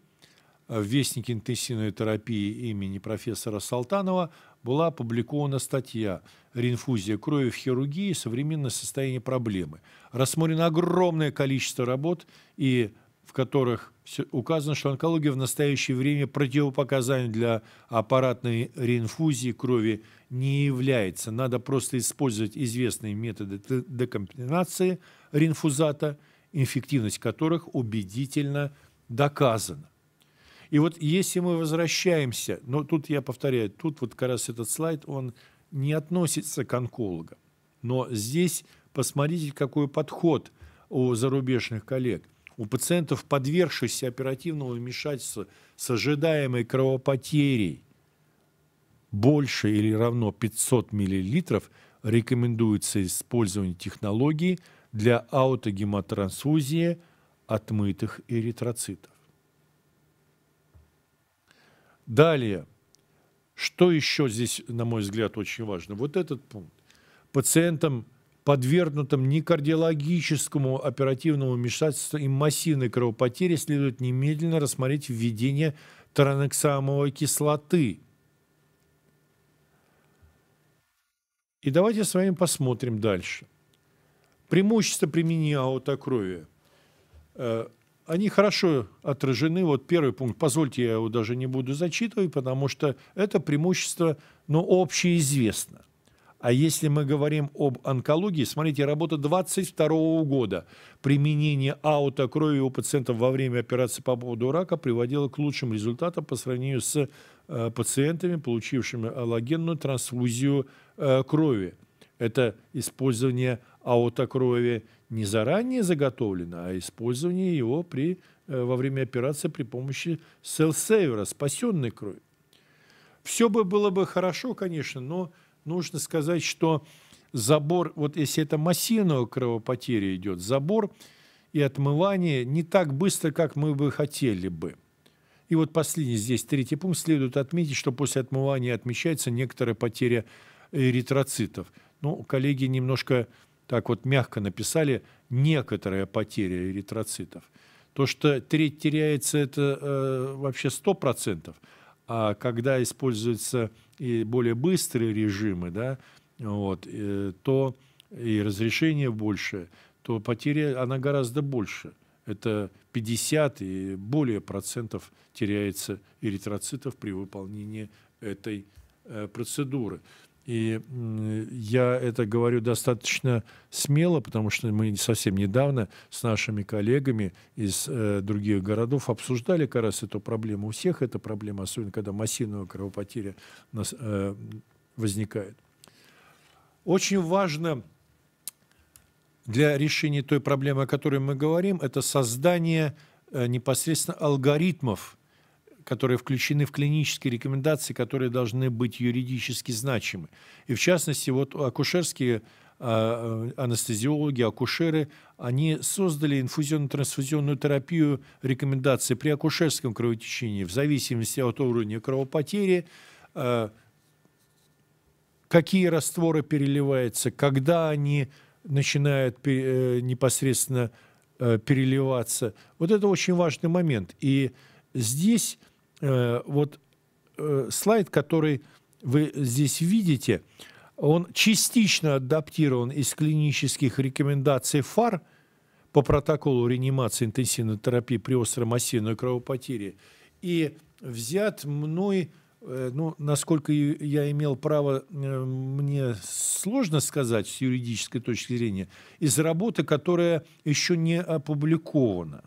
э, в Вестнике интенсивной терапии имени профессора Салтанова была опубликована статья «Реинфузия крови в хирургии. Современное состояние проблемы». Рассмотрено огромное количество работ, и в которых указано, что онкология в настоящее время противопоказанием для аппаратной реинфузии крови не является. Надо просто использовать известные методы декомпинации реинфузата – эффективность которых убедительно доказана. И вот если мы возвращаемся, но тут я повторяю, тут вот как раз этот слайд, он не относится к онкологам, но здесь посмотрите, какой подход у зарубежных коллег. У пациентов, подвергшихся оперативному вмешательству с ожидаемой кровопотерей больше или равно 500 мл, рекомендуется использование технологии – для аутогемотрансфузии отмытых эритроцитов. Далее, что еще здесь, на мой взгляд, очень важно? Вот этот пункт. Пациентам, подвергнутым некардиологическому оперативному вмешательству и массивной кровопотери, следует немедленно рассмотреть введение таранексамовой кислоты. И давайте с вами посмотрим дальше. Преимущества применения аутокрови. Э, они хорошо отражены. Вот первый пункт, позвольте, я его даже не буду зачитывать, потому что это преимущество, но общеизвестно. А если мы говорим об онкологии, смотрите, работа 22 года. Применение аутокрови у пациентов во время операции по поводу рака приводило к лучшим результатам по сравнению с э, пациентами, получившими аллогенную трансфузию э, крови. Это использование аутокрови не заранее заготовлено, а использование его при, э, во время операции при помощи селл-сейвера, спасенной крови. Все бы было бы хорошо, конечно, но нужно сказать, что забор, вот если это массивного кровопотери идет, забор и отмывание не так быстро, как мы бы хотели бы. И вот последний здесь, третий пункт, следует отметить, что после отмывания отмечается некоторая потеря эритроцитов. Ну, коллеги немножко так вот мягко написали, некоторая потеря эритроцитов. То, что треть теряется, это э, вообще 100%. А когда используются и более быстрые режимы, да, вот, э, то и разрешение больше, то потеря, она гораздо больше. Это 50 и более процентов теряется эритроцитов при выполнении этой э, процедуры. И я это говорю достаточно смело, потому что мы совсем недавно с нашими коллегами из э, других городов обсуждали как раз эту проблему. У всех эта проблема, особенно когда массивная кровопотеря нас, э, возникает. Очень важно для решения той проблемы, о которой мы говорим, это создание э, непосредственно алгоритмов которые включены в клинические рекомендации, которые должны быть юридически значимы. И в частности, вот акушерские э, э, анестезиологи, акушеры, они создали инфузионно-трансфузионную терапию рекомендации при акушерском кровотечении в зависимости от уровня кровопотери, э, какие растворы переливаются, когда они начинают непосредственно переливаться. Вот это очень важный момент. И здесь Э, вот э, слайд, который вы здесь видите, он частично адаптирован из клинических рекомендаций ФАР по протоколу реанимации интенсивной терапии при острой массивной кровопотере и взят мной, э, ну, насколько я имел право, мне сложно сказать с юридической точки зрения, из работы, которая еще не опубликована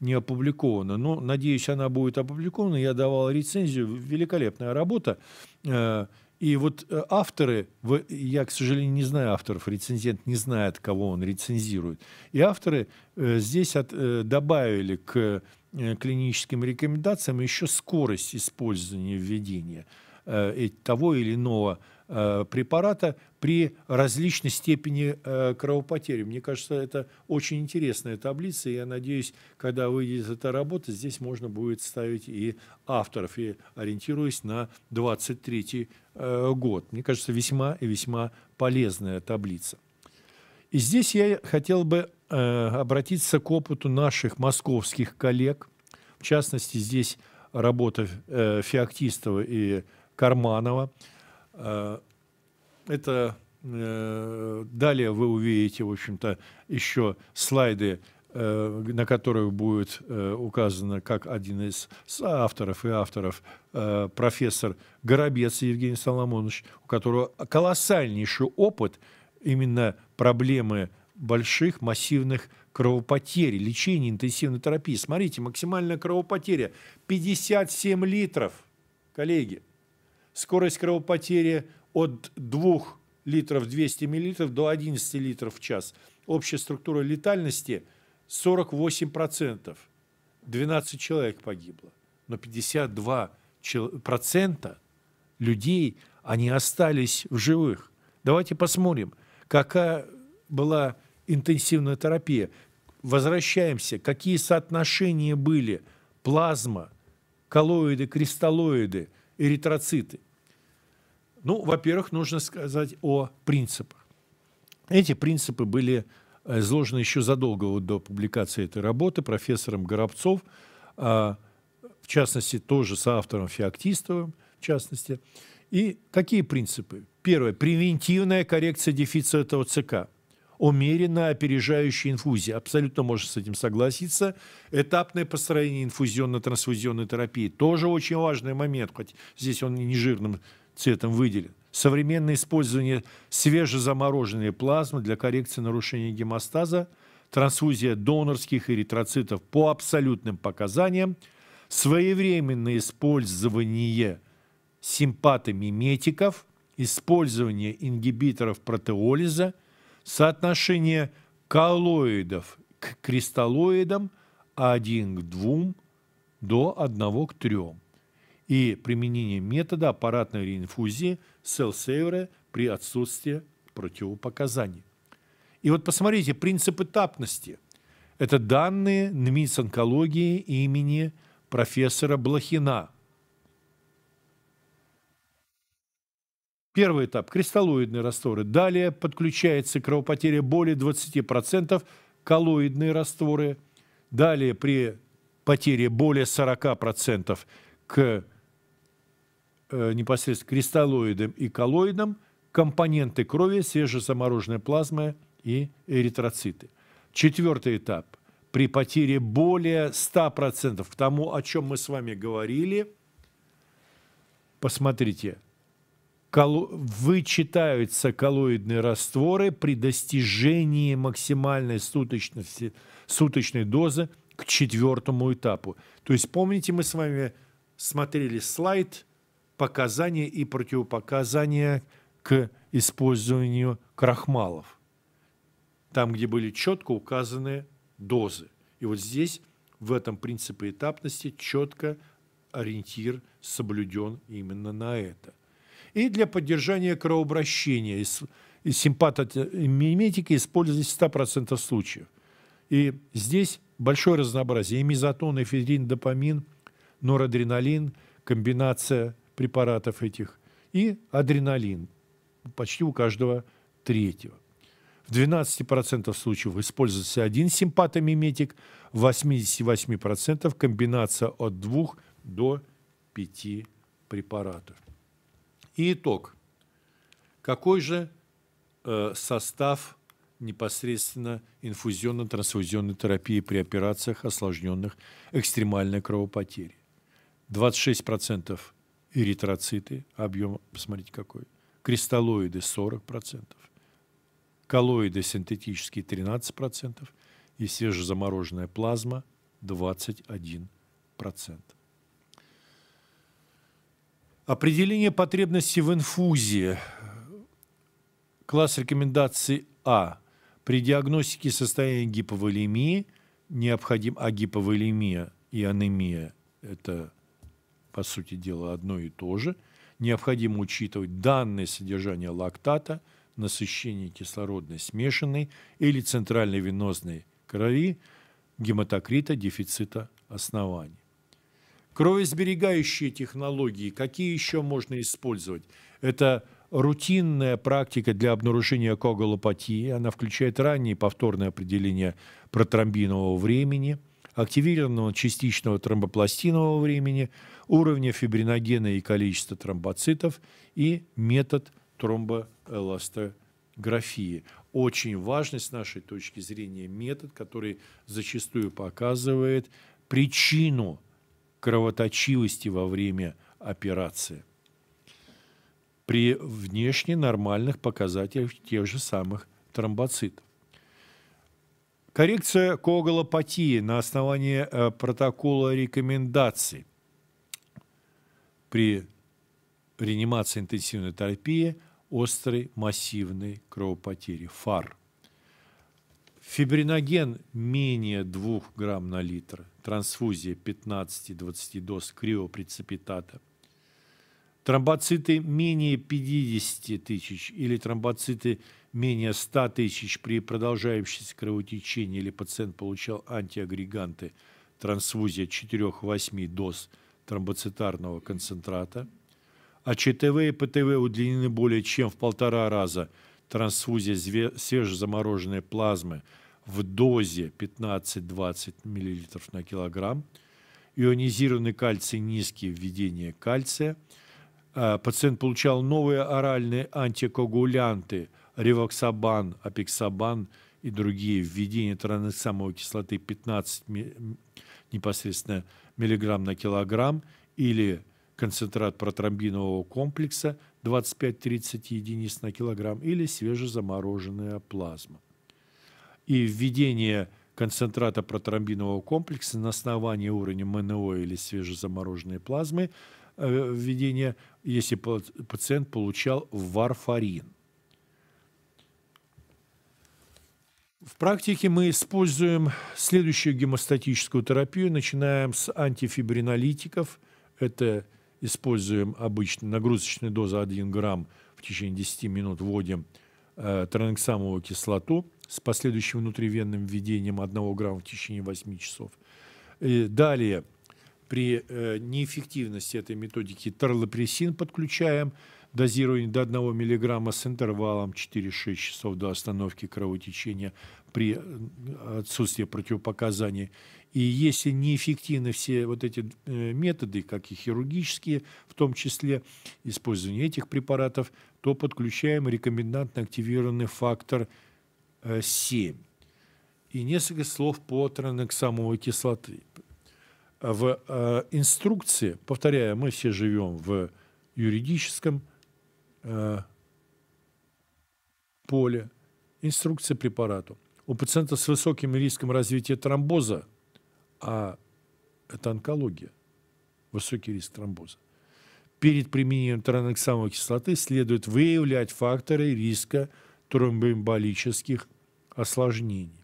не опубликована. Но, надеюсь, она будет опубликована. Я давал рецензию. Великолепная работа. Э, и вот э, авторы, я, к сожалению, не знаю авторов, рецензент не знает, кого он рецензирует. И авторы э, здесь от, добавили к клиническим рекомендациям еще скорость использования введения того или иного препарата при различной степени э, кровопотери. Мне кажется, это очень интересная таблица, и я надеюсь, когда выйдет эта работа, здесь можно будет ставить и авторов, и ориентируясь на 23 э, год. Мне кажется, весьма и весьма полезная таблица. И здесь я хотел бы э, обратиться к опыту наших московских коллег. В частности, здесь работа э, Феоктистова и Карманова. Э, это э, далее вы увидите, в общем-то, еще слайды э, на которых будет э, указано как один из авторов и авторов э, профессор Горобец Евгений Соломонович, у которого колоссальнейший опыт именно проблемы больших массивных кровопотери, лечения интенсивной терапии. Смотрите, максимальная кровопотеря 57 литров, коллеги. Скорость кровопотери от 2 литров 200 миллилитров до 11 литров в час. Общая структура летальности 48%. 12 человек погибло. Но 52% людей, они остались в живых. Давайте посмотрим, какая была интенсивная терапия. Возвращаемся, какие соотношения были плазма, коллоиды, кристаллоиды, эритроциты – ну, во-первых, нужно сказать о принципах. Эти принципы были э, изложены еще задолго до публикации этой работы профессором Горобцов, а, в частности, тоже соавтором Феоктистовым, в частности. И какие принципы? Первое. Превентивная коррекция дефицита ОЦК. Умеренно опережающая инфузия. Абсолютно можно с этим согласиться. Этапное построение инфузионно-трансфузионной терапии. Тоже очень важный момент, хоть здесь он и не жирным цветом выделен. Современное использование свежезамороженной плазмы для коррекции нарушений гемостаза, трансфузия донорских эритроцитов по абсолютным показаниям, своевременное использование симпатомиметиков, использование ингибиторов протеолиза, соотношение коллоидов к кристаллоидам 1 к 2 до 1 к 3 и применение метода аппаратной реинфузии селл при отсутствии противопоказаний. И вот посмотрите, принцип этапности – это данные НМИЦ онкологии имени профессора Блохина. Первый этап – кристаллоидные растворы. Далее подключается кровопотеря более 20%, коллоидные растворы. Далее при потере более 40% к Э, непосредственно кристаллоидам и коллоидам, компоненты крови, свежезамороженная плазма и эритроциты. Четвертый этап. При потере более 100%, к тому, о чем мы с вами говорили, посмотрите, вычитаются коллоидные растворы при достижении максимальной суточности, суточной дозы к четвертому этапу. То есть помните, мы с вами смотрели слайд – показания и противопоказания к использованию крахмалов. Там, где были четко указаны дозы. И вот здесь, в этом принципе этапности, четко ориентир соблюден именно на это. И для поддержания кровообращения симпатомиметики э, использовались в 100% случаев. И здесь большое разнообразие. И мезотон, эфедрин, допамин, норадреналин, комбинация препаратов этих, и адреналин почти у каждого третьего. В 12% случаев используется один симпатомиметик, в 88% комбинация от 2 до 5 препаратов. И итог. Какой же э, состав непосредственно инфузионно-трансфузионной терапии при операциях, осложненных экстремальной кровопотерей? 26% эритроциты, объем, посмотрите какой, кристаллоиды 40%, коллоиды синтетические 13% и свежезамороженная плазма 21%. Определение потребности в инфузии. Класс рекомендаций А. При диагностике состояния гиповолемии необходим, а гиповолемия и анемия – это по сути дела, одно и то же. Необходимо учитывать данные содержания лактата, насыщение кислородной смешанной или центральной венозной крови, гематокрита, дефицита оснований. Кровосберегающие технологии, какие еще можно использовать? Это рутинная практика для обнаружения коагулопатии. Она включает раннее повторное определение протромбинового времени, активированного частичного тромбопластинового времени – уровня фибриногена и количества тромбоцитов и метод тромбоэластографии. Очень важный с нашей точки зрения метод, который зачастую показывает причину кровоточивости во время операции при внешне нормальных показателях тех же самых тромбоцитов. Коррекция коагулопатии на основании э, протокола рекомендаций – при реанимации интенсивной терапии острой массивной кровопотери, ФАР. Фибриноген менее 2 грамм на литр, трансфузия 15-20 доз криопрецепитата, тромбоциты менее 50 тысяч или тромбоциты менее 100 тысяч при продолжающемся кровотечении или пациент получал антиагреганты, трансфузия 4-8 доз – тромбоцитарного концентрата, а ЧТВ и ПТВ удлинены более чем в полтора раза трансфузия свежезамороженной плазмы в дозе 15-20 мл на килограмм, ионизированный кальций низкий, введение кальция. А, пациент получал новые оральные антикоагулянты, ревоксабан, апексабан и другие введения транексамовой кислоты 15 непосредственно мг на килограмм или концентрат протромбинового комплекса 25-30 единиц на килограмм или свежезамороженная плазма. И введение концентрата протромбинового комплекса на основании уровня МНО или свежезамороженной плазмы э, введение, если пациент получал варфарин. В практике мы используем следующую гемостатическую терапию. Начинаем с антифибринолитиков. Это используем обычно нагрузочную дозу 1 грамм в течение 10 минут вводим э, транексамовую кислоту с последующим внутривенным введением 1 грамма в течение 8 часов. И э, далее при э, неэффективности этой методики тарлопрессин подключаем – дозирование до 1 мг с интервалом 4-6 часов до остановки кровотечения при э, отсутствии противопоказаний. И если неэффективны все вот эти э, методы, как и хирургические, в том числе использование этих препаратов, то подключаем рекомендантно активированный фактор 7. Э, и несколько слов по транексамовой кислоты. В инструкции, повторяю, мы все живем в юридическом Э, поле, инструкция препарату. У пациента с высоким риском развития тромбоза, а это онкология, высокий риск тромбоза, перед применением транексамовой кислоты следует выявлять факторы риска тромбоэмболических осложнений.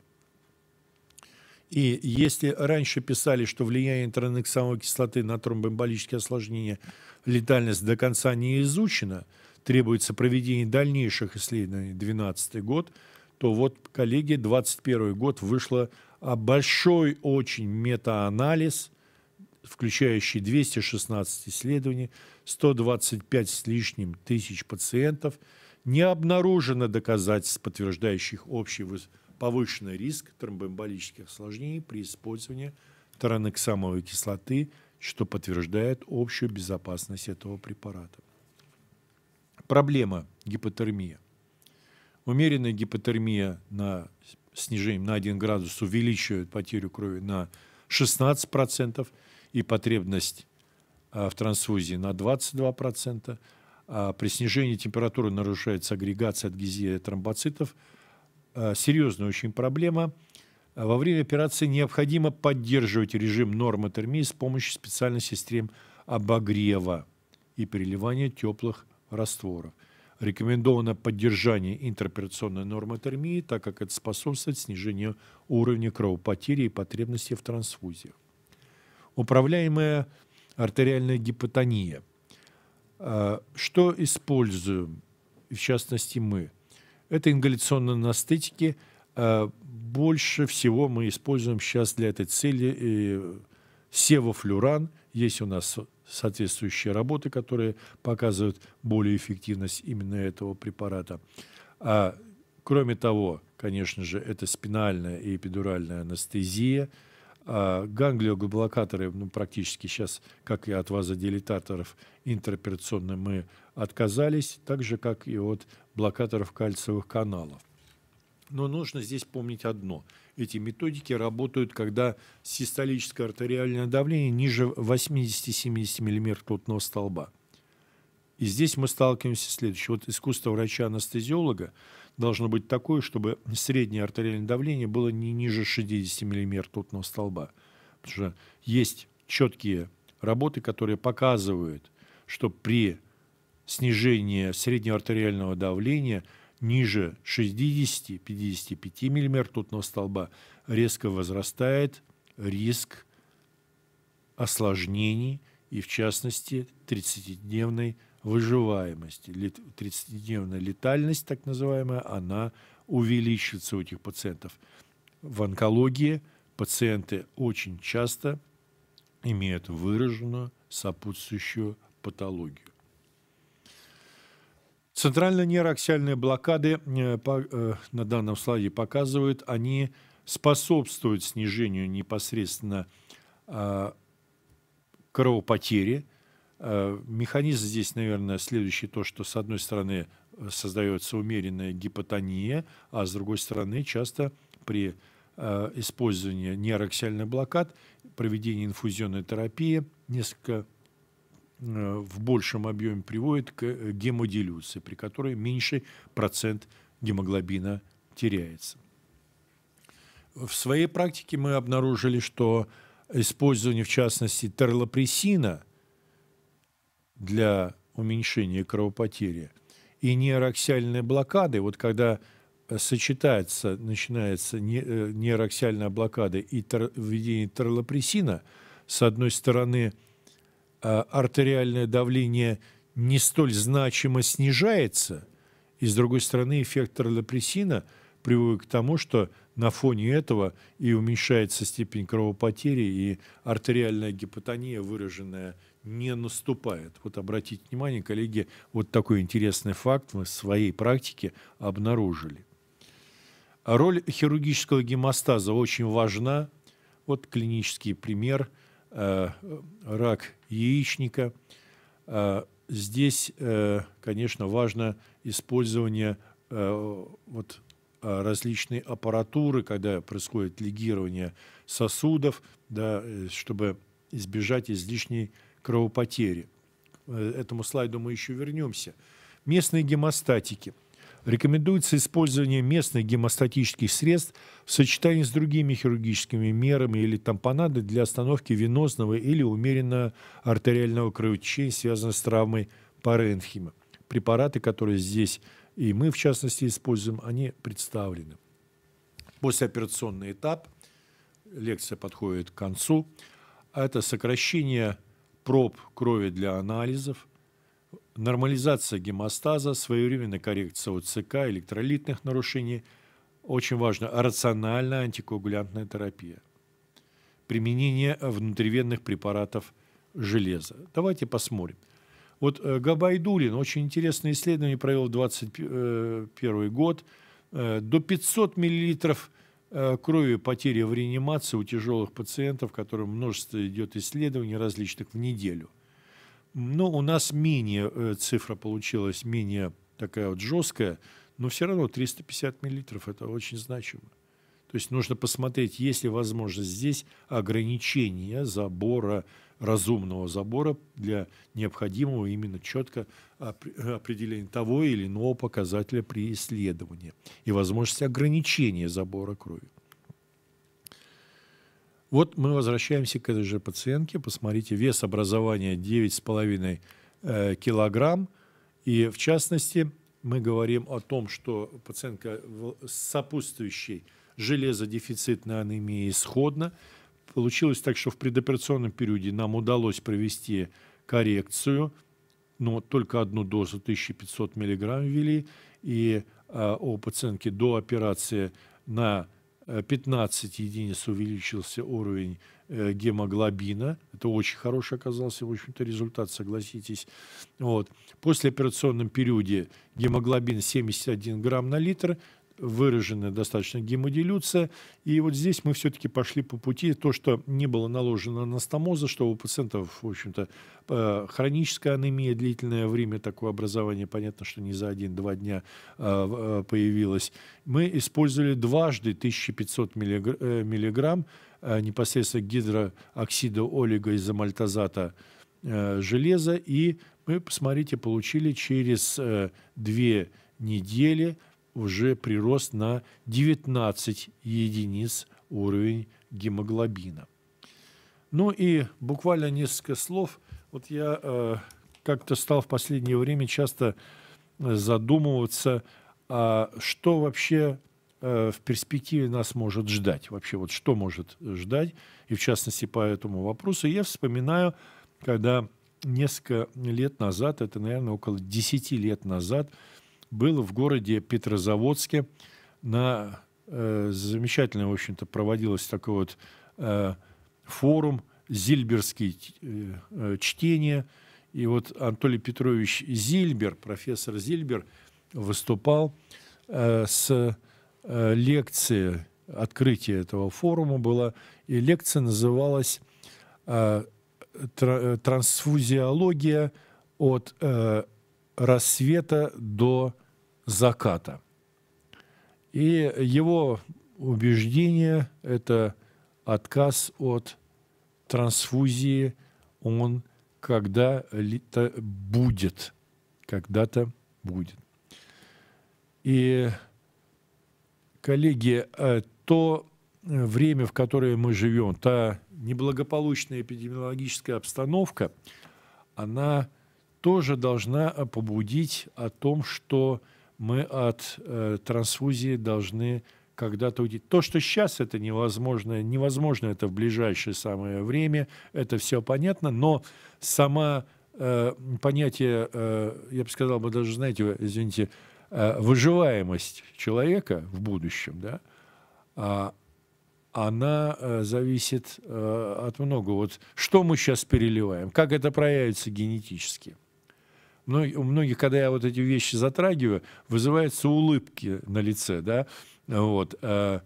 И если раньше писали, что влияние транексамовой кислоты на тромбоэмболические осложнения летальность до конца не изучена – требуется проведение дальнейших исследований 2012 год, то вот, коллеги, 2021 год вышло а, большой очень метаанализ, включающий 216 исследований, 125 с лишним тысяч пациентов. Не обнаружено доказательств, подтверждающих общий повышенный риск тромбоэмболических осложнений при использовании таранексамовой кислоты, что подтверждает общую безопасность этого препарата проблема гипотермия. Умеренная гипотермия на снижение на 1 градус увеличивает потерю крови на 16% и потребность а, в трансфузии на 22%. А при снижении температуры нарушается агрегация, адгезия тромбоцитов. А, серьезная очень проблема. А, во время операции необходимо поддерживать режим нормотермии с помощью специальных систем обогрева и переливания теплых растворов. Рекомендовано поддержание интероперационной нормы термии, так как это способствует снижению уровня кровопотери и потребности в трансфузиях. Управляемая артериальная гипотония. А, что используем, в частности, мы? Это ингаляционные анестетики. А, больше всего мы используем сейчас для этой цели э, севофлюран. Есть у нас соответствующие работы, которые показывают более эффективность именно этого препарата. А, кроме того, конечно же, это спинальная и эпидуральная анестезия. А, ганглиоглоблокаторы ну, практически сейчас, как и от вазодилататоров интероперационно мы отказались, так же, как и от блокаторов кальциевых каналов. Но нужно здесь помнить одно. Эти методики работают, когда систолическое артериальное давление ниже 80-70 мм ртутного столба. И здесь мы сталкиваемся с следующим. Вот искусство врача-анестезиолога должно быть такое, чтобы среднее артериальное давление было не ниже 60 мм ртутного столба. Потому что есть четкие работы, которые показывают, что при снижении среднего артериального давления – ниже 60-55 мм ртутного столба резко возрастает риск осложнений и, в частности, 30-дневной выживаемости. 30-дневная летальность, так называемая, она увеличится у этих пациентов. В онкологии пациенты очень часто имеют выраженную сопутствующую патологию. Центрально-неораксиальные блокады э, э, на данном слайде показывают, они способствуют снижению непосредственно а, кровопотери. Э, механизм здесь, наверное, следующий, то, что с одной стороны создается умеренная гипотония, а с другой стороны часто при использовании неораксиальных блокад, проведении инфузионной терапии, несколько Э, в большем объеме приводит к э, гемодилюции, при которой меньший процент гемоглобина теряется. В своей практике мы обнаружили, что использование, в частности, терлопресина для уменьшения кровопотери и нейроаксиальной блокады, вот когда э, сочетается, начинается нейроаксиальная блокада и введение терлопресина, с одной стороны – Э, артериальное давление не столь значимо снижается, и, с другой стороны, эффект ролепрессина приводит к тому, что на фоне этого и уменьшается степень кровопотери, и артериальная гипотония, выраженная, не наступает. Вот обратите внимание, коллеги, вот такой интересный факт мы в своей практике обнаружили. Роль хирургического гемостаза очень важна. Вот клинический пример – Э, рак яичника. Э, здесь, э, конечно, важно использование вот различной аппаратуры, когда происходит лигирование сосудов, да, чтобы избежать излишней кровопотери. к Этому слайду мы еще вернемся. Местные гемостатики – Рекомендуется использование местных гемостатических средств в сочетании с другими хирургическими мерами или тампонады для остановки венозного или умеренно артериального кровотечения, связанного с травмой паренхима. Препараты, которые здесь и мы, в частности, используем, они представлены. Послеоперационный этап, лекция подходит к концу, это сокращение проб крови для анализов – Нормализация гемостаза, своевременная коррекция ОЦК, электролитных нарушений. Очень важно, рациональная антикоагулянтная терапия. Применение внутривенных препаратов железа. Давайте посмотрим. Вот э, Габайдулин очень интересное исследование провел в 2021 э, год. Э, до 500 миллилитров крови потери в реанимации у тяжелых пациентов, которым множество идет исследований различных в неделю – ну, у нас менее э, цифра получилась, менее такая вот жесткая, но все равно 350 миллилитров – это очень значимо. То есть нужно посмотреть, есть ли возможность здесь ограничения забора, разумного забора для необходимого именно четко определения того или иного показателя при исследовании и возможность ограничения забора крови. Вот мы возвращаемся к этой же пациентке. Посмотрите, вес образования 9,5 э, килограмм. И в частности, мы говорим о том, что пациентка с сопутствующей железодефицитной анемией исходна. Получилось так, что в предоперационном периоде нам удалось провести коррекцию, но ну, только одну дозу 1500 мг ввели, и э, у пациентки до операции на 15 э, единиц увеличился уровень э, гемоглобина. Это очень хороший оказался, в общем-то, результат, согласитесь. Вот. После операционном периоде гемоглобин 71 грамм на литр, выраженная достаточно гемодилюция. И вот здесь мы все-таки пошли по пути, то, что не было наложено анастомоза, что у пациентов, в общем-то, э, хроническая анемия, длительное время такое образование, понятно, что не за один-два дня э, э, появилось. Мы использовали дважды 1500 миллиграмм непосредственно гидрооксида олигоизомальтазата железа, и мы, посмотрите, получили через две недели – уже прирост на 19 единиц уровень гемоглобина. Ну и буквально несколько слов. Вот я э, как-то стал в последнее время часто э, задумываться, а что вообще э, в перспективе нас может ждать. Вообще вот что может ждать, и в частности по этому вопросу. Я вспоминаю, когда несколько лет назад, это, наверное, около 10 лет назад – был в городе Петрозаводске. На, э, замечательно, в общем-то, проводилось такой вот э, форум «Зильберские э, э чтения». И вот Анатолий Петрович Зильбер, профессор Зильбер, выступал э, с э, лекции, открытие этого форума было, и лекция называлась э, э «Трансфузиология от э, рассвета до заката. И его убеждение – это отказ от трансфузии, он когда-то будет, когда-то будет. И, коллеги, э, то время, в которое мы живем, та неблагополучная эпидемиологическая обстановка, она тоже должна побудить о том, что мы от э, трансфузии должны когда-то уйти. То, что сейчас это невозможно, невозможно это в ближайшее самое время, это все понятно, но сама э, понятие, э, я бы сказал, бы даже, знаете, извините, э, выживаемость человека в будущем, да, а, она э, зависит э, от многого. Вот что мы сейчас переливаем, как это проявится генетически – у многих, когда я вот эти вещи затрагиваю, вызываются улыбки на лице, да, вот, э,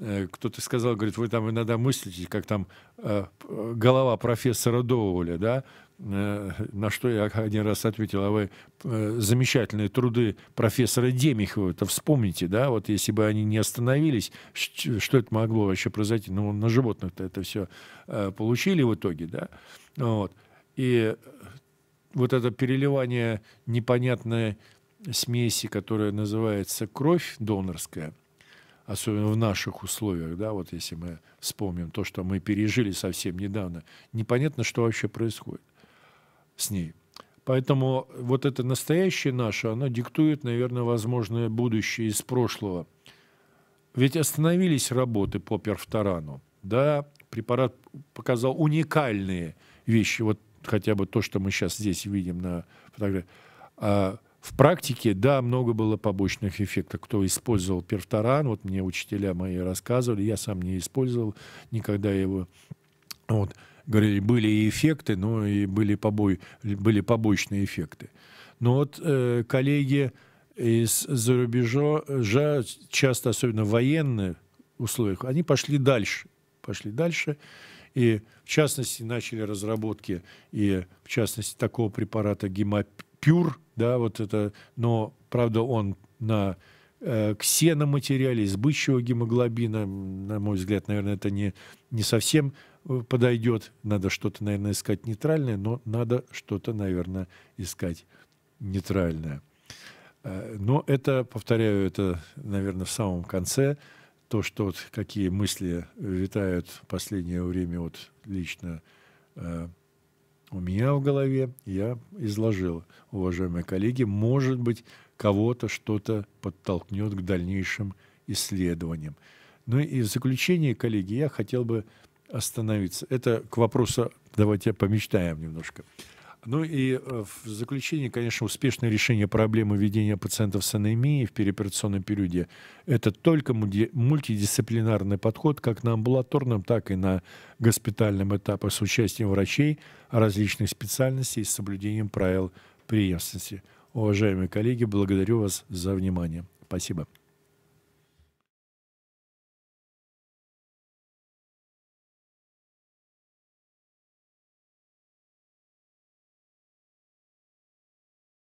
э, кто-то сказал, говорит, вы там иногда мыслите, как там э, голова профессора Доуля, да, на что я один раз ответил, а вы замечательные труды профессора Демихова, то вспомните, да, вот если бы они не остановились, что это могло вообще произойти, ну, на животных-то это все получили в итоге, да, вот, и вот это переливание непонятной смеси, которая называется кровь донорская, особенно в наших условиях, да, вот если мы вспомним то, что мы пережили совсем недавно, непонятно, что вообще происходит с ней. Поэтому вот это настоящее наше, оно диктует, наверное, возможное будущее из прошлого. Ведь остановились работы по перфторану. Да, препарат показал уникальные вещи. Вот хотя бы то, что мы сейчас здесь видим на фотографии. А в практике, да, много было побочных эффектов. Кто использовал перфторан, вот мне учителя мои рассказывали, я сам не использовал никогда его. Вот, говорили, были и эффекты, но и были, побои, были побочные эффекты. Но вот э, коллеги из-за рубежа, часто, особенно военные условиях, они пошли дальше. Пошли дальше и в частности начали разработки и в частности такого препарата гемопюр, да, вот это, но правда он на э, ксеноматериале из бычьего гемоглобина, на мой взгляд, наверное, это не, не совсем э, подойдет. Надо что-то, наверное, искать нейтральное, но надо что-то, наверное, искать нейтральное. Э, но это, повторяю, это, наверное, в самом конце – то, что вот какие мысли витают в последнее время вот лично э, у меня в голове, я изложил, уважаемые коллеги. Может быть, кого-то что-то подтолкнет к дальнейшим исследованиям. Ну и в заключение, коллеги, я хотел бы остановиться. Это к вопросу, давайте помечтаем немножко. Ну и э, в заключение, конечно, успешное решение проблемы введения пациентов с анемией в переоперационном периоде – это только мультидисциплинарный подход как на амбулаторном, так и на госпитальном этапах с участием врачей различных специальностей и с соблюдением правил преемственности. Уважаемые коллеги, благодарю вас за внимание. Спасибо.